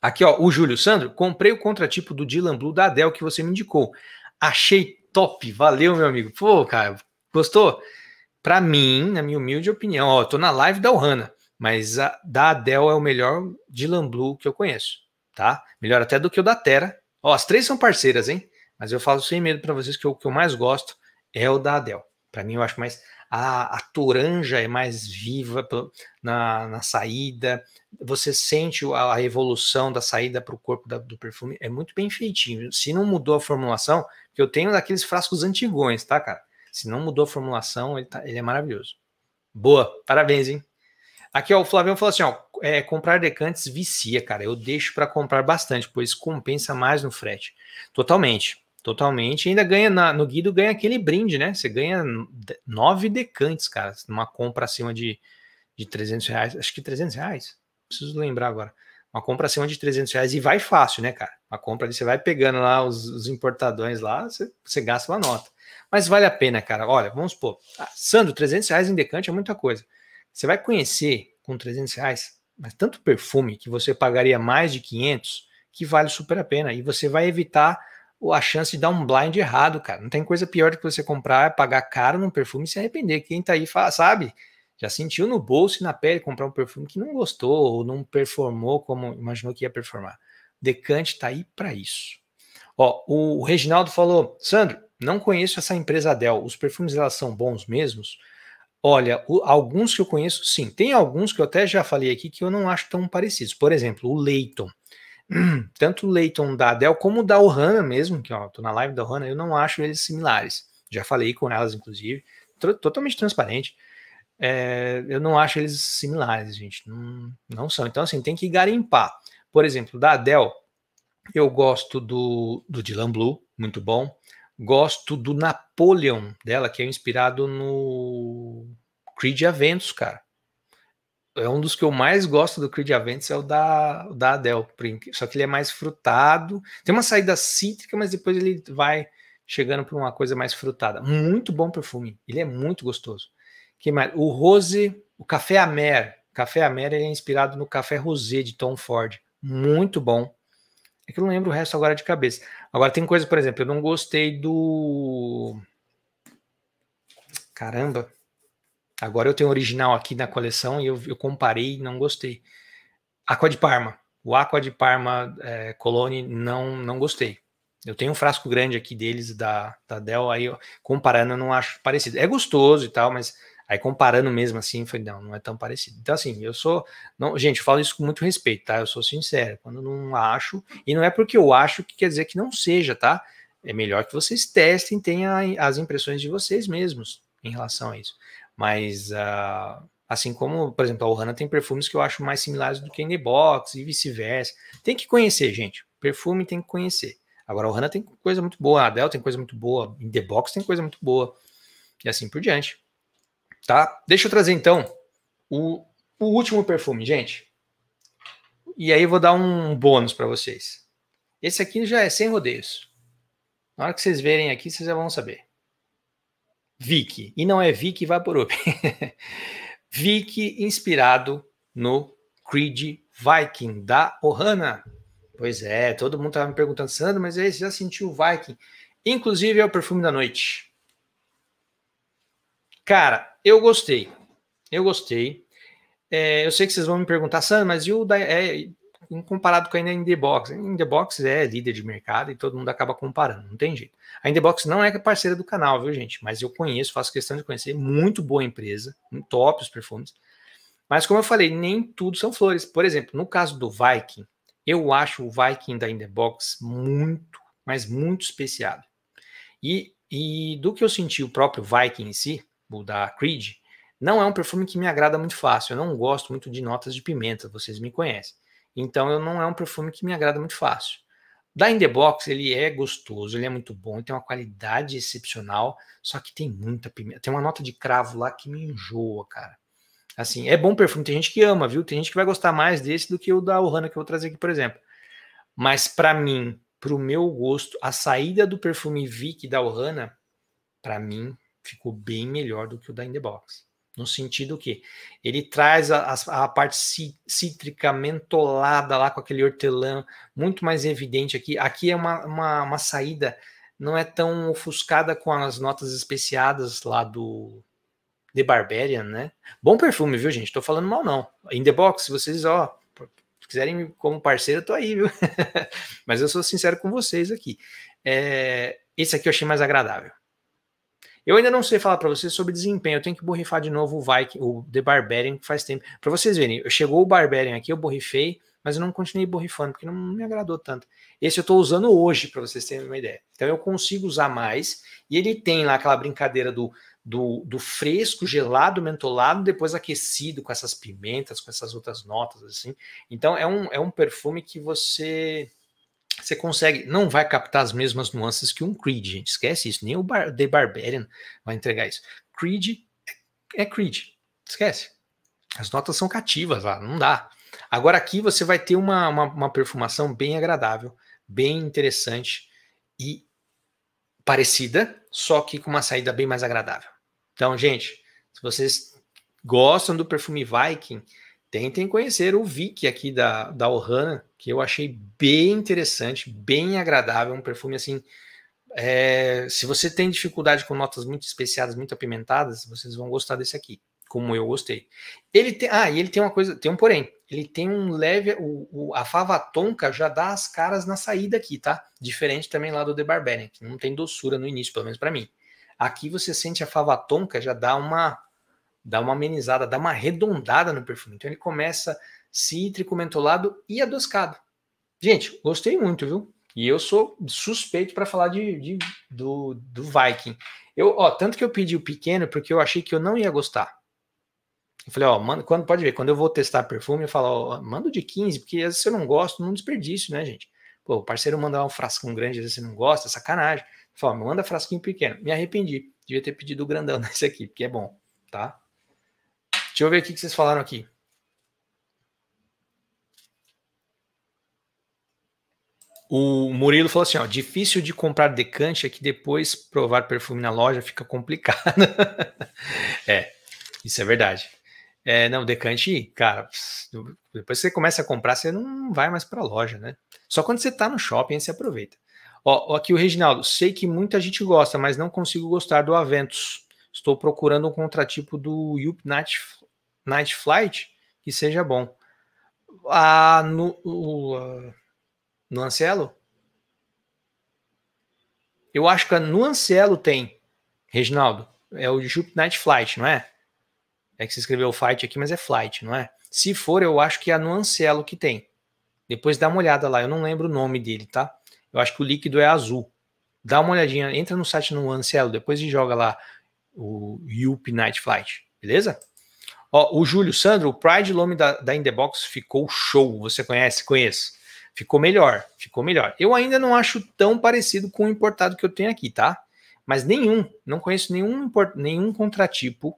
Aqui, ó, o Júlio Sandro, comprei o contratipo do Dylan Blue da Adele que você me indicou. Achei top, valeu, meu amigo. Pô, cara, gostou? Pra mim, na minha humilde opinião, ó, tô na live da Ohana, mas a, da Adele é o melhor Dylan Blue que eu conheço, tá? Melhor até do que o da Terra. Ó, as três são parceiras, hein? Mas eu falo sem medo para vocês que o que eu mais gosto é o da Adele. Para mim, eu acho mais. A, a toranja é mais viva na, na saída. Você sente a, a evolução da saída para o corpo da, do perfume. É muito bem feitinho. Se não mudou a formulação, que eu tenho daqueles frascos antigões, tá, cara? Se não mudou a formulação, ele, tá, ele é maravilhoso. Boa, parabéns, hein? Aqui, ó, o Flavião falou assim: ó, é, comprar decantes vicia, cara. Eu deixo para comprar bastante, pois compensa mais no frete. Totalmente. Totalmente. E ainda ganha na, no Guido, ganha aquele brinde, né? Você ganha nove decantes, cara, numa compra acima de, de 300 reais. Acho que 300 reais? Preciso lembrar agora. Uma compra acima de 300 reais e vai fácil, né, cara? Uma compra ali, você vai pegando lá os, os importadões lá, você, você gasta uma nota. Mas vale a pena, cara. Olha, vamos supor, ah, Sandro, 300 reais em decante é muita coisa. Você vai conhecer com 300 reais, mas tanto perfume que você pagaria mais de 500, que vale super a pena. E você vai evitar a chance de dar um blind errado, cara. Não tem coisa pior do que você comprar, pagar caro num perfume e se arrepender. Quem tá aí sabe? Já sentiu no bolso e na pele comprar um perfume que não gostou ou não performou como imaginou que ia performar. Decante tá aí para isso. Ó, o Reginaldo falou: Sandro, não conheço essa empresa Dell. Os perfumes elas são bons mesmos? Olha, o, alguns que eu conheço, sim. Tem alguns que eu até já falei aqui que eu não acho tão parecidos. Por exemplo, o Leighton. tanto o Leighton da Dell como o da Ohana mesmo, que ó, tô na live da Ohana, eu não acho eles similares. Já falei com elas, inclusive, totalmente transparente. É, eu não acho eles similares, gente. Não, não são. Então, assim, tem que garimpar. Por exemplo, da Dell, eu gosto do, do Dylan Blue, muito bom. Gosto do Napoleon dela, que é inspirado no Creed Aventus, cara é um dos que eu mais gosto do Creed Aventus, é o da, da Adele, só que ele é mais frutado. Tem uma saída cítrica, mas depois ele vai chegando para uma coisa mais frutada. Muito bom perfume, ele é muito gostoso. Que mais? O Rose, o Café Amer. Café Amer ele é inspirado no Café Rosé de Tom Ford. Muito bom. É que eu não lembro o resto agora de cabeça. Agora tem coisa, por exemplo, eu não gostei do. Caramba, Agora eu tenho o original aqui na coleção e eu, eu comparei e não gostei. Aqua de Parma. O Aqua de Parma é, Colone não, não gostei. Eu tenho um frasco grande aqui deles, da, da Dell, aí eu, comparando eu não acho parecido. É gostoso e tal, mas aí comparando mesmo assim, foi não, não é tão parecido. Então assim, eu sou... Não, gente, eu falo isso com muito respeito, tá? Eu sou sincero. Quando não acho, e não é porque eu acho que quer dizer que não seja, tá? É melhor que vocês testem, tenham as impressões de vocês mesmos em relação a isso. Mas uh, assim como, por exemplo, a Ohana tem perfumes que eu acho mais similares do que a Box e vice-versa. Tem que conhecer, gente. Perfume tem que conhecer. Agora a Ohana tem coisa muito boa, a Adele tem coisa muito boa, a Box tem coisa muito boa. E assim por diante. Tá? Deixa eu trazer então o, o último perfume, gente. E aí eu vou dar um bônus para vocês. Esse aqui já é sem rodeios. Na hora que vocês verem aqui, vocês já vão saber. Vicky, e não é por Vaporub. Vicky inspirado no Creed Viking da Ohana. Pois é, todo mundo estava me perguntando, Sandro, mas aí você já sentiu o Viking? Inclusive é o perfume da noite. Cara, eu gostei. Eu gostei. É, eu sei que vocês vão me perguntar, Sandro, mas e o da, é, comparado com a Indebox. A Indebox é líder de mercado e todo mundo acaba comparando, não tem jeito. A Indebox não é parceira do canal, viu, gente? Mas eu conheço, faço questão de conhecer, muito boa empresa, top os perfumes. Mas como eu falei, nem tudo são flores. Por exemplo, no caso do Viking, eu acho o Viking da Indebox muito, mas muito especial. E, e do que eu senti o próprio Viking em si, o da Creed, não é um perfume que me agrada muito fácil. Eu não gosto muito de notas de pimenta, vocês me conhecem. Então, eu não é um perfume que me agrada muito fácil. Da In The Box, ele é gostoso, ele é muito bom, tem uma qualidade excepcional, só que tem muita pimenta. Tem uma nota de cravo lá que me enjoa, cara. Assim, é bom perfume, tem gente que ama, viu? Tem gente que vai gostar mais desse do que o da Ohana que eu vou trazer aqui, por exemplo. Mas para mim, pro meu gosto, a saída do perfume Vic da Ohana, para mim, ficou bem melhor do que o da In The Box. No sentido que ele traz a, a, parte cítrica mentolada lá com aquele hortelã, muito mais evidente aqui. Aqui é uma, uma, uma saída, não é tão ofuscada com as notas especiadas lá do The Barbarian, né? Bom perfume, viu, gente? Tô falando mal, não. In the box, vocês, ó, quiserem como parceiro, eu tô aí, viu? Mas eu sou sincero com vocês aqui. É, esse aqui eu achei mais agradável. Eu ainda não sei falar para vocês sobre desempenho. Eu tenho que borrifar de novo o Viking, o The Barbarian, que faz tempo. Para vocês verem, chegou o Barbarian aqui, eu borrifei, mas eu não continuei borrifando, porque não me agradou tanto. Esse eu estou usando hoje, para vocês terem uma ideia. Então eu consigo usar mais. E ele tem lá aquela brincadeira do, do, do fresco, gelado, mentolado, depois aquecido com essas pimentas, com essas outras notas, assim. Então é um, é um perfume que você você consegue, não vai captar as mesmas nuances que um Creed, gente. Esquece isso, nem o Bar The Barbarian vai entregar isso. Creed é, é Creed, esquece. As notas são cativas lá, não dá. Agora aqui você vai ter uma, uma, uma perfumação bem agradável, bem interessante e parecida, só que com uma saída bem mais agradável. Então, gente, se vocês gostam do perfume Viking, tentem conhecer o Vic aqui da, da Ohana, que eu achei bem interessante, bem agradável, um perfume assim. É, se você tem dificuldade com notas muito especiadas, muito apimentadas, vocês vão gostar desse aqui, como eu gostei. Ele tem, ah, e ele tem uma coisa, tem um porém, ele tem um leve, o, o a fava tonka já dá as caras na saída aqui, tá? Diferente também lá do The Barbarian, que não tem doçura no início, pelo menos para mim. Aqui você sente a fava tonka já dá uma dá uma amenizada, dá uma arredondada no perfume. Então ele começa cítrico, mentolado e adoscado. Gente, gostei muito, viu? E eu sou suspeito para falar de, de, do, do Viking. Eu, ó, tanto que eu pedi o pequeno porque eu achei que eu não ia gostar. Eu falei, ó, manda, quando, pode ver, quando eu vou testar perfume, eu falo, ó, manda de 15, porque às vezes eu não gosto, não desperdício, né, gente? Pô, o parceiro manda um frascão grande, às vezes você não gosta, é sacanagem. Fala, manda frasquinho pequeno. Me arrependi, devia ter pedido o grandão nesse aqui, porque é bom, tá? Deixa eu ver o que vocês falaram aqui. O Murilo falou assim: ó, difícil de comprar decante é que depois provar perfume na loja fica complicado. é, isso é verdade. É, não, decante, cara, depois que você começa a comprar, você não vai mais para a loja, né? Só quando você está no shopping, você aproveita. Ó, aqui o Reginaldo, sei que muita gente gosta, mas não consigo gostar do Aventus. Estou procurando um contratipo do Yup Night, Night Flight que seja bom. Ah, no, o, ah, no Ancelo? Eu acho que no Ancelo tem, Reginaldo. É o Jupiter Night Flight, não é? É que você escreveu Fight aqui, mas é Flight, não é? Se for, eu acho que é no Ancelo que tem. Depois dá uma olhada lá, eu não lembro o nome dele, tá? Eu acho que o líquido é azul. Dá uma olhadinha, entra no site no Ancelo, depois e joga lá o Yup Night Flight, beleza? Ó, o Júlio Sandro, o Pride Lome da, da ficou show. Você conhece? Conheço. Ficou melhor, ficou melhor. Eu ainda não acho tão parecido com o importado que eu tenho aqui, tá? Mas nenhum, não conheço nenhum, nenhum contratipo.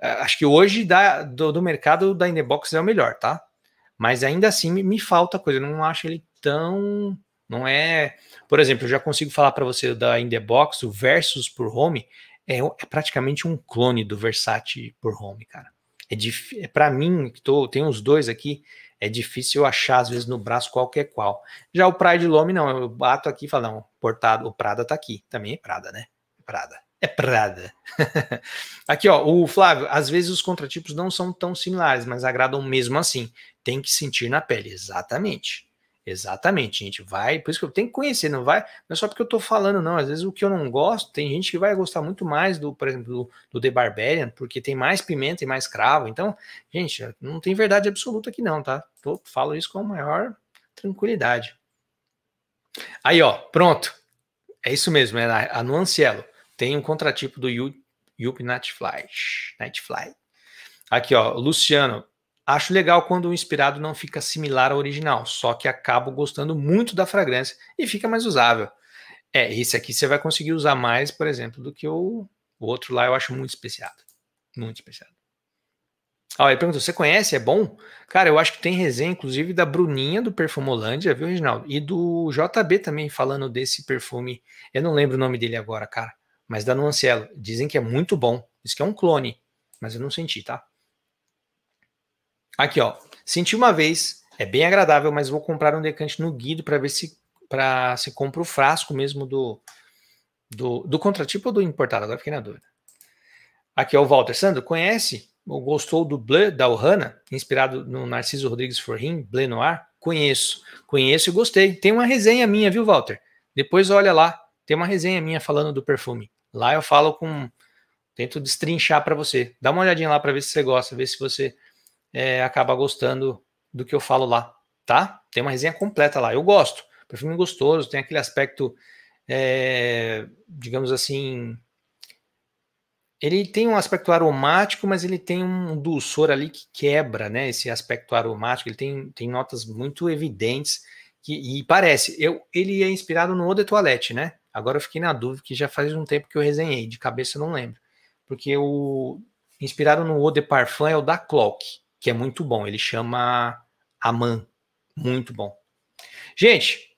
É, acho que hoje da, do, do mercado da Indebox é o melhor, tá? Mas ainda assim me, me falta coisa, eu não acho ele tão não é, por exemplo, eu já consigo falar para você da Indebox o Versus por Home é, é praticamente um clone do Versace por Home, cara. É, é para mim que tô, tenho os dois aqui, é difícil achar, às vezes, no braço qualquer qual. Já o Pride Lome, não, eu bato aqui e falo, não, portado, o Prada tá aqui. Também é Prada, né? Prada. É Prada. aqui, ó, o Flávio, às vezes os contratipos não são tão similares, mas agradam mesmo assim. Tem que sentir na pele, exatamente. Exatamente, gente. Vai, por isso que eu tenho que conhecer, não vai. Não é só porque eu tô falando, não. Às vezes o que eu não gosto, tem gente que vai gostar muito mais do, por exemplo, do, do The Barbarian, porque tem mais pimenta e mais cravo. Então, gente, não tem verdade absoluta aqui, não, tá? Tô, falo isso com a maior tranquilidade. Aí, ó, pronto. É isso mesmo, é a, a Nuancielo. Tem um contratipo do Yup Nightfly. Nightfly. Aqui, ó, Luciano, Acho legal quando o inspirado não fica similar ao original, só que acabo gostando muito da fragrância e fica mais usável. É, esse aqui você vai conseguir usar mais, por exemplo, do que o, o outro lá, eu acho muito especiado. Muito especiado. Ó, ele perguntou: você conhece? É bom? Cara, eu acho que tem resenha, inclusive, da Bruninha do Perfumolândia, viu, Reginaldo? E do JB também falando desse perfume. Eu não lembro o nome dele agora, cara, mas da Nuancielo. Dizem que é muito bom. Diz que é um clone, mas eu não senti, tá? Aqui, ó. Senti uma vez, é bem agradável, mas vou comprar um decante no Guido para ver se para se compra o frasco mesmo do, do, do contratipo ou do importado. Agora fiquei na dúvida. Aqui é o Walter Sandro. Conhece ou gostou do Bleu da Ohana, inspirado no Narciso Rodrigues Forrin, Bleu Noir? Conheço, conheço e gostei. Tem uma resenha minha, viu, Walter? Depois olha lá, tem uma resenha minha falando do perfume. Lá eu falo com. Tento destrinchar para você. Dá uma olhadinha lá para ver se você gosta, ver se você é, acaba gostando do que eu falo lá, tá? Tem uma resenha completa lá. Eu gosto, perfume é gostoso, tem aquele aspecto, é, digamos assim, ele tem um aspecto aromático, mas ele tem um dulçor ali que quebra, né? Esse aspecto aromático, ele tem, tem notas muito evidentes que, e parece, eu, ele é inspirado no Eau de Toilette, né? Agora eu fiquei na dúvida que já faz um tempo que eu resenhei, de cabeça eu não lembro, porque o inspirado no Eau de Parfum é o da Clock, que é muito bom. Ele chama Aman. Muito bom. Gente,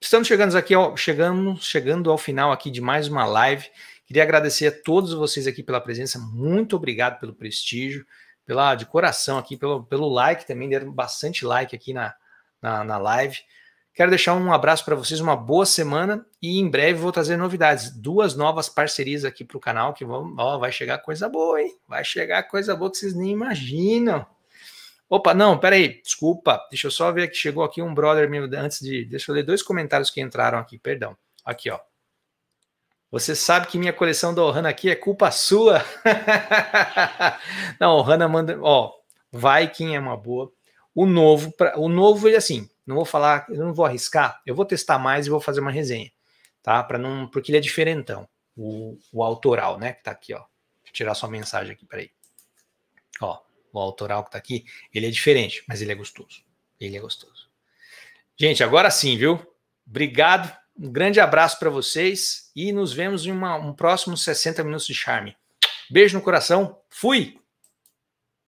estamos chegando aqui chegamos, chegando ao final aqui de mais uma live. Queria agradecer a todos vocês aqui pela presença. Muito obrigado pelo prestígio, pela de coração aqui, pelo, pelo like também. Deram bastante like aqui na, na, na live. Quero deixar um abraço para vocês, uma boa semana e em breve vou trazer novidades. Duas novas parcerias aqui para o canal que vão, ó, vai chegar coisa boa, hein? Vai chegar coisa boa que vocês nem imaginam. Opa, não, peraí, desculpa. Deixa eu só ver que chegou aqui um brother meu antes de. Deixa eu ler dois comentários que entraram aqui, perdão. Aqui, ó. Você sabe que minha coleção da Ohana aqui é culpa sua. não, Ohana manda. Ó, Viking é uma boa. O novo, pra, o novo, ele assim, não vou falar, eu não vou arriscar, eu vou testar mais e vou fazer uma resenha, tá? Para não, porque ele é diferentão, o, o autoral, né, que tá aqui, ó. Deixa eu tirar sua mensagem aqui, peraí. Ó, o autoral que tá aqui, ele é diferente, mas ele é gostoso. Ele é gostoso. Gente, agora sim, viu? Obrigado, um grande abraço para vocês e nos vemos em uma, um próximo 60 minutos de charme. Beijo no coração, fui!